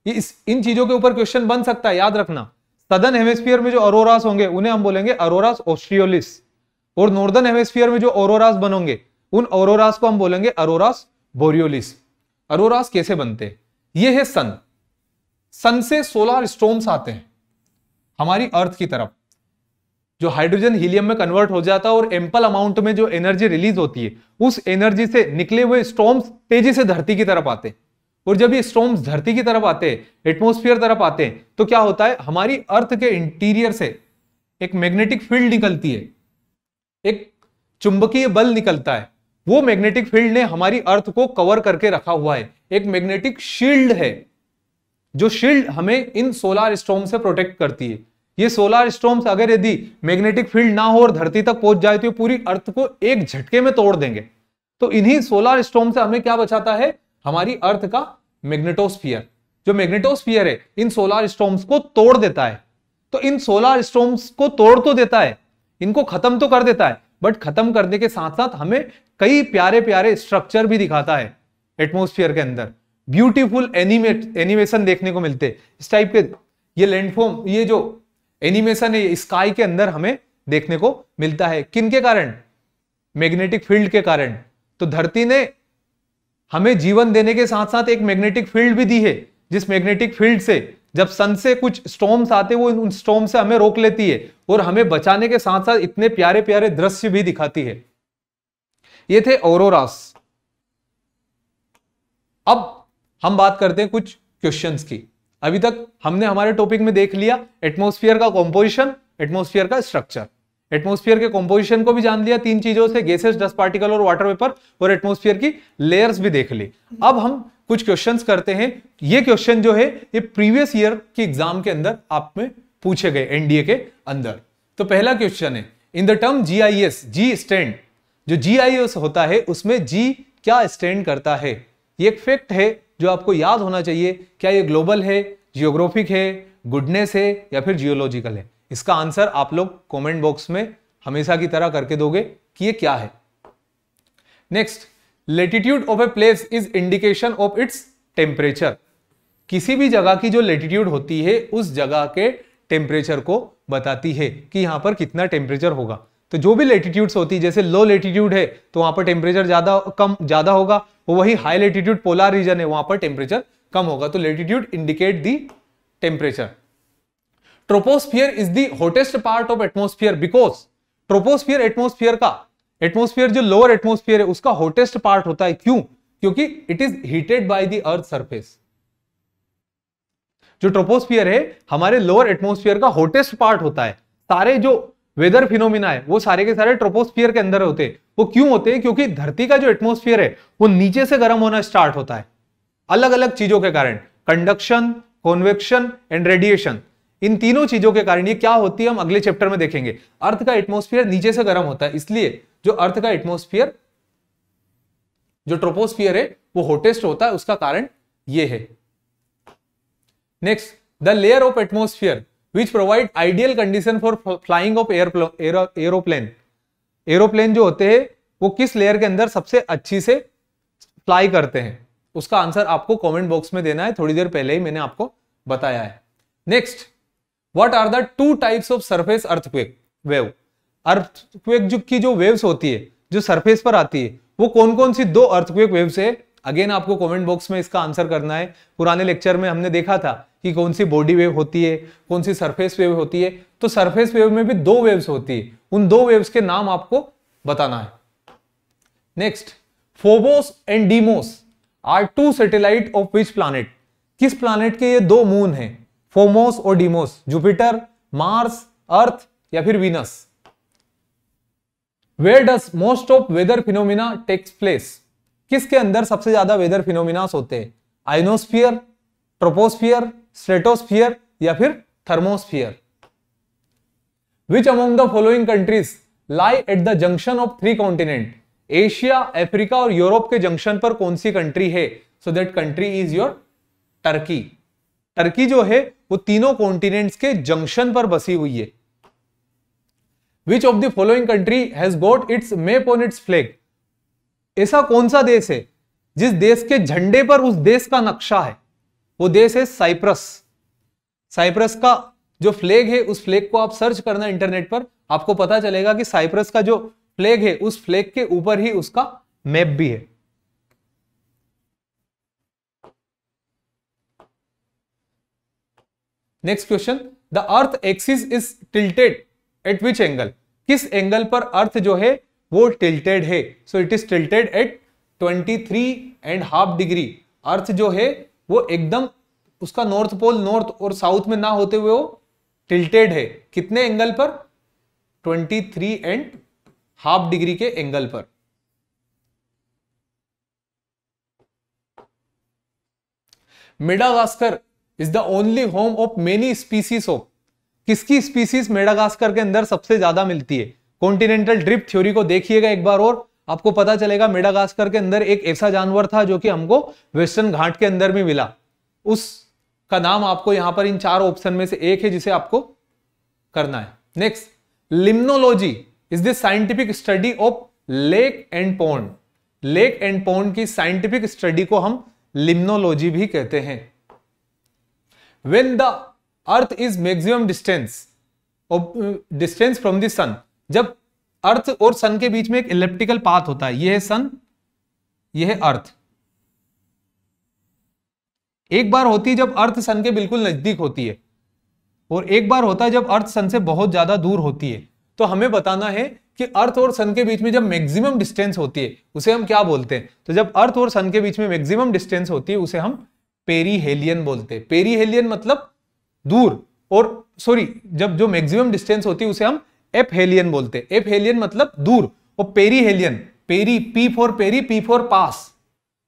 ये इस इन चीजों के ऊपर क्वेश्चन बन सकता है याद रखना सदर्न हेमिस्फीयर में जो अरोरास होंगे उन्हें हम बोलेंगे अरोरास ऑस्ट्रियोलिस और नॉर्दर्न हेमिस्फीयर में जो ओरोरास बनोगे उन ओरोरास को हम बोलेंगे अरोरास बोरियोलिस अरोरास कैसे बनते ये है सन सन से सोलर स्टोम्स आते हैं हमारी अर्थ की तरफ जो हाइड्रोजन हीलियम में कन्वर्ट हो जाता है और एम्पल अमाउंट में जो एनर्जी रिलीज होती है उस एनर्जी से निकले हुए स्टॉम्स तेजी से धरती की तरफ आते हैं और जब ये स्टॉर्म्स धरती की तरफ आते हैं एटमोस्फियर तरफ आते हैं तो क्या होता है हमारी अर्थ के इंटीरियर से एक मैग्नेटिक फील्ड निकलती है एक चुंबकीय बल निकलता है वो मैग्नेटिक फील्ड ने हमारी अर्थ को कवर करके रखा हुआ है एक मैग्नेटिक शील्ड है जो शील्ड हमें इन सोलार स्टोम से प्रोटेक्ट करती है ये सोलार स्टॉर्म्स अगर यदि मैग्नेटिक फील्ड ना हो और धरती तक पहुंच जाए तो पूरी अर्थ को एक झटके में तोड़ देंगे तो इन्हीं सोलार स्टोम से हमें क्या बचाता है हमारी अर्थ का मैग्नेटोस्फियर जो मैग्नेटोस्फियर है इन सोलर स्टोम्स को तोड़ देता है तो इन सोलर स्टोम्स को तोड़ तो देता है इनको खत्म तो कर देता है बट खत्म करने के साथ साथ हमें कई प्यारे प्यारे स्ट्रक्चर भी दिखाता है एटमोस्फियर के अंदर ब्यूटीफुल एनिमेट एनिमेशन देखने को मिलते इस टाइप के ये लैंडफॉर्म ये जो एनिमेशन है स्काई के अंदर हमें देखने को मिलता है किन के कारण मैग्नेटिक फील्ड के कारण तो धरती ने हमें जीवन देने के साथ साथ एक मैग्नेटिक फील्ड भी दी है जिस मैग्नेटिक फील्ड से जब सन से कुछ स्टोम्स आते वो उन स्टोम से हमें रोक लेती है और हमें बचाने के साथ साथ इतने प्यारे प्यारे दृश्य भी दिखाती है ये थे ओरोरास अब हम बात करते हैं कुछ क्वेश्चंस की अभी तक हमने हमारे टॉपिक में देख लिया एटमोस्फियर का कॉम्पोजिशन एटमोस्फियर का स्ट्रक्चर एटमोस्फियर के कंपोजिशन को भी जान लिया तीन चीजों से गैसेस डस्ट पार्टिकल और वाटर वेपर और एटमोस्फियर की लेयर्स भी देख ली अब हम कुछ क्वेश्चंस करते हैं ये क्वेश्चन जो है ये प्रीवियस ईयर के एग्जाम के अंदर आप में पूछे गए एनडीए के अंदर तो पहला क्वेश्चन है in the term G I S G stand जो जी आई एस होता है उसमें जी क्या स्टैंड करता है ये एक फैक्ट है जो आपको याद होना चाहिए क्या ये ग्लोबल है जियोग्राफिक है गुडनेस है या फिर जियोलॉजिकल है इसका आंसर आप लोग कमेंट बॉक्स में हमेशा की तरह करके दोगे कि ये क्या है next latitude of a place is indication of its temperature किसी भी जगह की जो लेटिट्यूड होती है उस जगह के टेम्परेचर को बताती है कि यहां पर कितना टेम्परेचर होगा तो जो भी लेटीट्यूड्स होती है जैसे लो लेटीट्यूड है तो वहां पर टेम्परेचर ज्यादा कम ज्यादा होगा वही हाई लेटीट्यूड पोलार रीजन है वहां पर टेम्परेचर कम होगा तो latitude indicate the temperature troposphere is the hottest part of atmosphere because troposphere atmosphere का एटमोस्फियर जो लोअर एटमोस्फियर है उसका हॉटेस्ट पार्ट होता है क्यों क्योंकि it is heated by the earth surface जो ट्रोपोस्फियर है हमारे लोअर एटमोस्फियर का हॉटेस्ट पार्ट होता है सारे जो वेदर फिनोमिना है वो सारे के सारे ट्रोपोस्फियर के अंदर होते हैं वो क्यों होते हैं क्योंकि धरती का जो एटमोस्फियर है वो नीचे से गर्म होना स्टार्ट होता है अलग अलग चीजों के कारण कंडक्शन कॉन्वेक्शन एंड रेडिएशन इन तीनों चीजों के कारण ये क्या होती है हम अगले चैप्टर में देखेंगे अर्थ का एटमोस्फियर नीचे से गर्म होता है इसलिए जो अर्थ का एटमोस्फियर जो ट्रोपोस्फियर है वो होटेस्ट होता है उसका कारण ये है next the layer of atmosphere which provide ideal condition for flying of aeroplane aeroplane जो होते हैं वो किस लेयर के अंदर सबसे अच्छी से फ्लाई करते हैं उसका आंसर आपको कमेंट बॉक्स में देना है थोड़ी देर पहले ही मैंने आपको बताया है next what are the two types of surface earthquake wave earthquake जो की जो वेव्स होती है जो सरफेस पर आती है वो कौन कौन सी दो अर्थक्वेक वेव्स है अगेन आपको कमेंट बॉक्स में इसका आंसर करना है पुराने लेक्चर में हमने देखा था कि कौन सी बॉडी वेव होती है कौन सी सरफेस वेव होती है तो सरफेस वेव में भी दो वेव्स होती है उन दो वेव्स के नाम आपको बताना है next Phobos and Deimos are two satellite of which planet किस प्लानिट के ये दो मून हैं फोमोस और डीमोस जुपिटर मार्स अर्थ या फिर Venus where does most of weather phenomena takes place किसके अंदर सबसे ज्यादा वेदर फिनोमिनास होते हैं आइनोस्फियर ट्रोपोस्फियर स्ट्रेटोस्फियर या फिर thermosphere which among the following countries lie at the junction of three continent Asia Africa और यूरोप के जंक्शन पर कौन सी कंट्री है so that country is your Turkey Turkey जो है वो तीनों कॉन्टिनेंट्स के जंक्शन पर बसी हुई है which of the following country has got its map on its flag ऐसा कौन सा देश है जिस देश के झंडे पर उस देश का नक्शा है वो देश है साइप्रस साइप्रस का जो फ्लैग है उस फ्लैग को आप सर्च करना इंटरनेट पर आपको पता चलेगा कि साइप्रस का जो फ्लैग है उस फ्लैग के ऊपर ही उसका मैप भी है next question the earth axis is tilted at which angle किस एंगल पर अर्थ जो है वो टिल्टेड है so it is tilted at 23 three and half degree earth जो है वो एकदम उसका नॉर्थ पोल नॉर्थ और साउथ में ना होते हुए वो टिल्टेड है कितने एंगल पर 23 एंड हाफ डिग्री के एंगल पर Madagascar is the only home of many species of किसकी स्पीसीज मेडागास्कर के अंदर सबसे ज्यादा मिलती है कॉन्टिनेंटल ड्रिप थ्योरी को देखिएगा एक बार और आपको पता चलेगा मेडागास्कर के अंदर एक ऐसा जानवर था जो कि हमको वेस्टर्न घाट के अंदर भी मिला उस का नाम आपको यहां पर इन चार ऑप्शन में से एक है जिसे आपको करना है next limnology is the scientific study of lake and pond lake and pond की साइंटिफिक स्टडी को हम लिम्नोलॉजी भी कहते हैं when the earth is maximum distance of uh, distance from the जब अर्थ और सन के बीच में एक इलेप्टिकल पाथ होता है यह है सन यह है अर्थ एक बार होती है जब अर्थ सन के बिल्कुल नजदीक होती है और एक बार होता है जब अर्थ सन से बहुत ज्यादा दूर होती है तो हमें बताना है कि अर्थ और सन के बीच में जब मैक्सिमम डिस्टेंस होती है उसे हम क्या बोलते हैं तो जब अर्थ और सन के बीच में मैक्सिमम डिस्टेंस होती है उसे हम पेरीहेलियन बोलते हैं पेरीहेलियन मतलब दूर और सॉरी जब जो मैक्सिमम डिस्टेंस होती है उसे हम एप हेलियन बोलते हैं एप हेलियन मतलब दूर और perihelion peri P for peri P for पास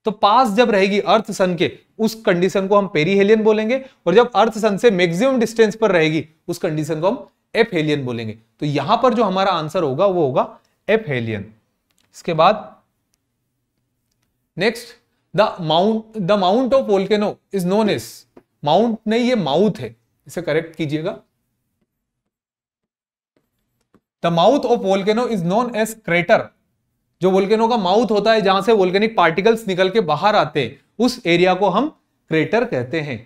तो पास जब रहेगी अर्थ सन के उस कंडीशन को हम पेरीहेलियन बोलेंगे और जब अर्थ सन से मैक्सिमम डिस्टेंस पर रहेगी उस कंडीशन को हम एफ हेलियन बोलेंगे तो यहां पर जो हमारा आंसर होगा वो होगा एफ हेलियन इसके बाद next the mount the mount of volcano is known as mount नहीं ये माउथ है इसे करेक्ट कीजिएगा the mouth of volcano is known as crater जो वोल्केनो का माउथ होता है जहां से वोल्केनिक पार्टिकल्स निकल के बाहर आते हैं उस एरिया को हम क्रेटर कहते हैं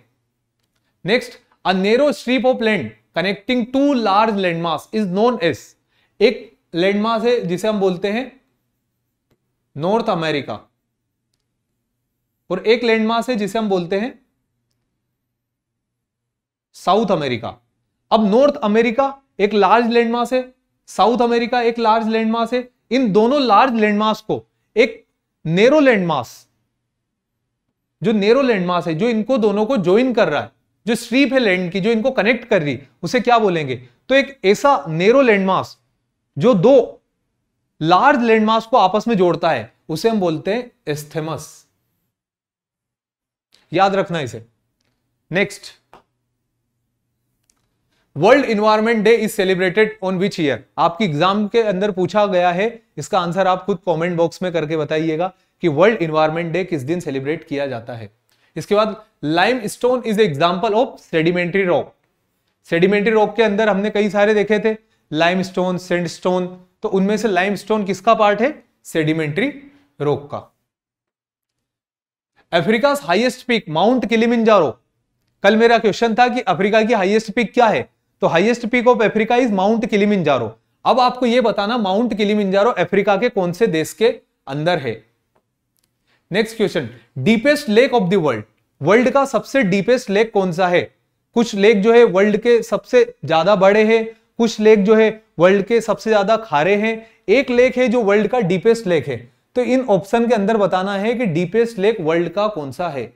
next a narrow strip of land connecting two large landmark is known as एक लैंडमार्क है जिसे हम बोलते हैं नॉर्थ अमेरिका और एक लैंडमास है जिसे हम बोलते हैं साउथ अमेरिका अब नॉर्थ अमेरिका एक लार्ज लैंडमास है साउथ अमेरिका एक लार्ज लैंडमास है इन दोनों लार्ज लैंडमास को एक नेरो लैंडमास जो नेरो लैंडमास है जो इनको दोनों को ज्वाइन कर रहा है जो स्ट्रीप है लैंड की जो इनको कनेक्ट कर रही उसे क्या बोलेंगे तो एक ऐसा नेरो लैंडमास जो दो लार्ज लैंडमास को आपस में जोड़ता है उसे हम बोलते हैं एस्थेमस याद रखना इसे next world environment day is celebrated on which year आपकी एग्जाम के अंदर पूछा गया है इसका आंसर आप खुद कमेंट बॉक्स में करके बताइएगा कि वर्ल्ड इन्वायरमेंट डे किस दिन सेलिब्रेट किया जाता है इसके बाद limestone is example of sedimentary rock sedimentary rock के अंदर हमने कई सारे देखे थे लाइम स्टोन सेंड स्टोन तो उनमें से लाइम स्टोन किसका पार्ट है सेडिमेंट्री रॉक का Africa highest peak mount Kilimanjaro कल मेरा क्वेश्चन था कि अफ्रीका की हाइएस्ट पीक क्या है तो highest peak of Africa is mount Kilimanjaro अब आपको यह बताना माउंट किलिमिंजारो अफ्रीका के कौन से देश के अंदर है next question deepest lake of the world world का सबसे डीपेस्ट लेक कौन सा है कुछ लेक जो है वर्ल्ड के सबसे ज्यादा बड़े हैं कुछ लेक जो है वर्ल्ड के सबसे ज्यादा खारे हैं एक लेक है जो वर्ल्ड का डीपेस्ट लेक है तो इन ऑप्शन के अंदर बताना है कि डीपेस्ट लेक वर्ल्ड का कौन सा है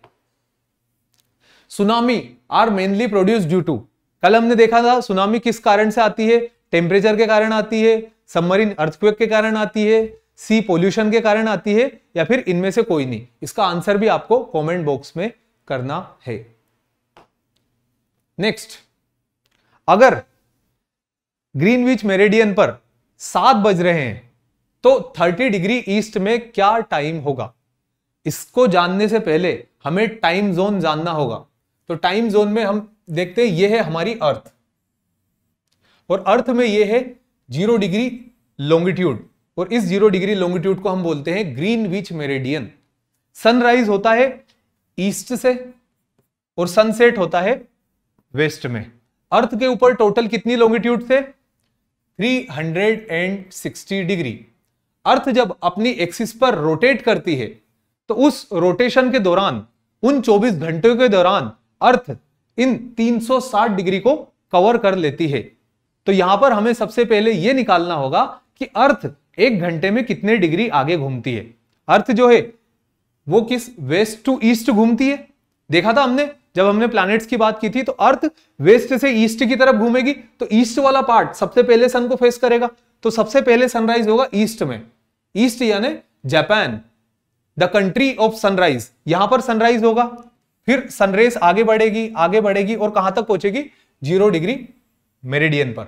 tsunami are mainly produce due to कल हमने देखा था सुनामी किस कारण से आती है टेम्परेचर के कारण आती है सबमरीन अर्थक्वेक के कारण आती है सी पोल्यूशन के कारण आती है या फिर इनमें से कोई नहीं इसका आंसर भी आपको कमेंट बॉक्स में करना है नेक्स्ट अगर ग्रीनविच मेरेडियन पर सात बज रहे हैं तो 30 डिग्री ईस्ट में क्या टाइम होगा इसको जानने से पहले हमें टाइम जोन जानना होगा तो टाइम जोन में हम देखते हैं ये है हमारी अर्थ और अर्थ में ये है जीरो डिग्री लोंगिट्यूड और इस जीरो डिग्री लोंगिट्यूड को हम बोलते हैं ग्रीन विच मेरेडियन सनराइज होता है ईस्ट से और सनसेट होता है वेस्ट में अर्थ के ऊपर टोटल कितनी लॉन्गिट्यूड थे 360 डिग्री अर्थ जब अपनी एक्सिस पर रोटेट करती है तो उस रोटेशन के दौरान उन 24 घंटों के दौरान अर्थ इन 360 डिग्री को कवर कर लेती है तो यहां पर हमें सबसे पहले यह निकालना होगा कि अर्थ एक घंटे में कितने डिग्री आगे घूमती है अर्थ जो है वो किस वेस्ट टू ईस्ट घूमती है देखा था हमने जब हमने प्लैनेट्स की बात की थी तो अर्थ वेस्ट से ईस्ट की तरफ घूमेगी तो ईस्ट वाला पार्ट सबसे पहले सन को फेस करेगा तो सबसे पहले सनराइज होगा ईस्ट में ईस्ट यानी Japan the country of sunrise यहां पर सनराइज होगा फिर सनरेस आगे बढ़ेगी आगे बढ़ेगी और कहां तक पहुंचेगी जीरो डिग्री मेरिडियन पर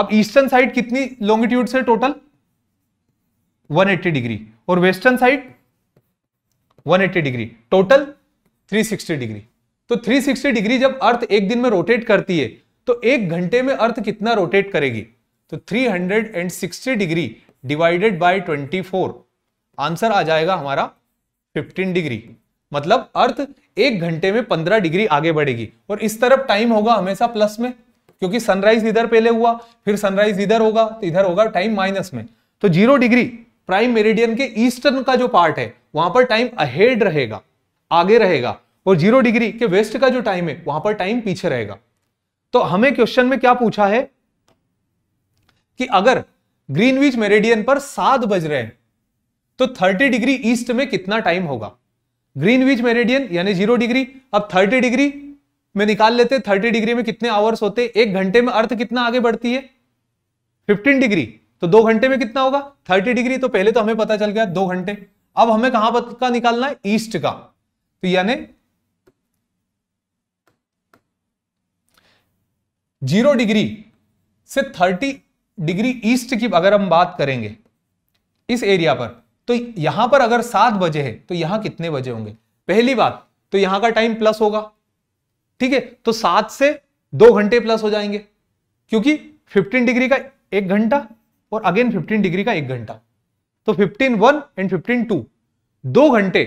अब ईस्टर्न साइड कितनी लॉन्गिट्यूड से टोटल 180 डिग्री और western side 180 degree total 360 degree तो 360 डिग्री जब अर्थ एक दिन में रोटेट करती है तो एक घंटे में अर्थ कितना रोटेट करेगी तो 360 डिग्री डिवाइडेड बाय 24 आंसर आ जाएगा हमारा 15 डिग्री मतलब अर्थ एक घंटे में 15 डिग्री आगे बढ़ेगी और इस तरफ टाइम होगा हमेशा प्लस में क्योंकि सनराइज इधर पहले हुआ फिर सनराइज इधर होगा तो इधर होगा टाइम माइनस में तो जीरो डिग्री प्राइम मेरिडियन के ईस्टर्न का जो पार्ट है वहां पर टाइम अहेड रहेगा आगे रहेगा और जीरो डिग्री के वेस्ट का जो टाइम है वहां पर टाइम पीछे रहेगा तो हमें क्वेश्चन में क्या पूछा है कि अगर ग्रीनविच मेरेडियन पर सात बज रहे हैं तो 30 डिग्री ईस्ट में कितना टाइम होगा ग्रीनविच मेरेडियन यानी जीरो डिग्री अब 30 डिग्री में निकाल लेते 30 डिग्री में कितने आवर्स होते एक घंटे में अर्थ कितना आगे बढ़ती है 15 डिग्री तो दो घंटे में कितना होगा 30 डिग्री तो पहले तो हमें पता चल गया दो घंटे अब हमें कहां का निकालना है ईस्ट का तो यानी जीरो डिग्री से थर्टी डिग्री ईस्ट की अगर हम बात करेंगे इस एरिया पर तो यहां पर अगर सात बजे है तो यहां कितने बजे होंगे पहली बात तो यहां का टाइम प्लस होगा ठीक है तो सात से दो घंटे प्लस हो जाएंगे क्योंकि 15 डिग्री का एक घंटा और अगेन 15 डिग्री का एक घंटा तो 15 वन एंड 15 टू दो घंटे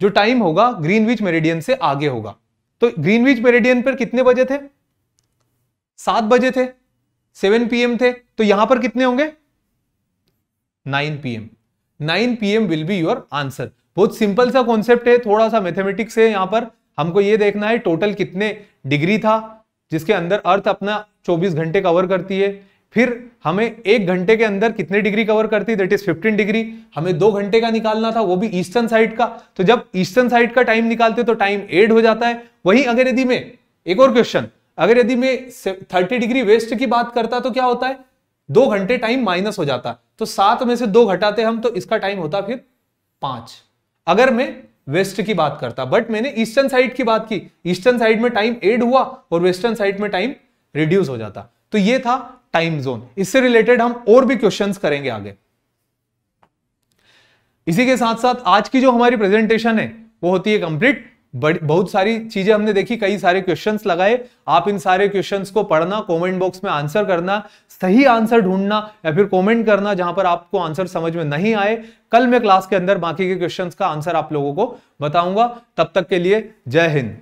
जो टाइम होगा ग्रीनविच मेरेडियन से आगे होगा तो ग्रीनविच मेरेडियन पर कितने बजे थे सात बजे थे सेवन पीएम थे तो यहां पर कितने होंगे nine PM nine PM will be your answer बहुत सिंपल सा कॉन्सेप्ट है थोड़ा सा मैथमेटिक्स है यहां पर हमको ये देखना है टोटल कितने डिग्री था जिसके अंदर अर्थ अपना 24 घंटे कवर करती है फिर हमें एक घंटे के अंदर कितने डिग्री कवर करती है दैट इज 15 डिग्री हमें दो घंटे का निकालना था वो भी ईस्टर्न साइड का तो जब ईस्टर्न साइड का टाइम निकालते तो टाइम एड हो जाता है वही अगर यदि मैं एक और क्वेश्चन अगर यदि मैं 30 डिग्री वेस्ट की बात करता तो क्या होता है दो घंटे टाइम माइनस हो जाता तो सात में से दो घटाते हम तो इसका टाइम होता फिर पांच अगर मैं वेस्ट की बात करता बट मैंने ईस्टर्न साइड की बात की ईस्टर्न साइड में टाइम एड हुआ और वेस्टर्न साइड में टाइम रिड्यूस हो जाता तो ये था टाइम जोन इससे रिलेटेड हम और भी क्वेश्चन करेंगे आगे इसी के साथ साथ आज की जो हमारी प्रेजेंटेशन है वो होती है कंप्लीट बड़ी बहुत सारी चीजें हमने देखी कई सारे क्वेश्चंस लगाए आप इन सारे क्वेश्चंस को पढ़ना कमेंट बॉक्स में आंसर करना सही आंसर ढूंढना या फिर कमेंट करना जहां पर आपको आंसर समझ में नहीं आए कल मैं क्लास के अंदर बाकी के क्वेश्चंस का आंसर आप लोगों को बताऊंगा तब तक के लिए जय हिंद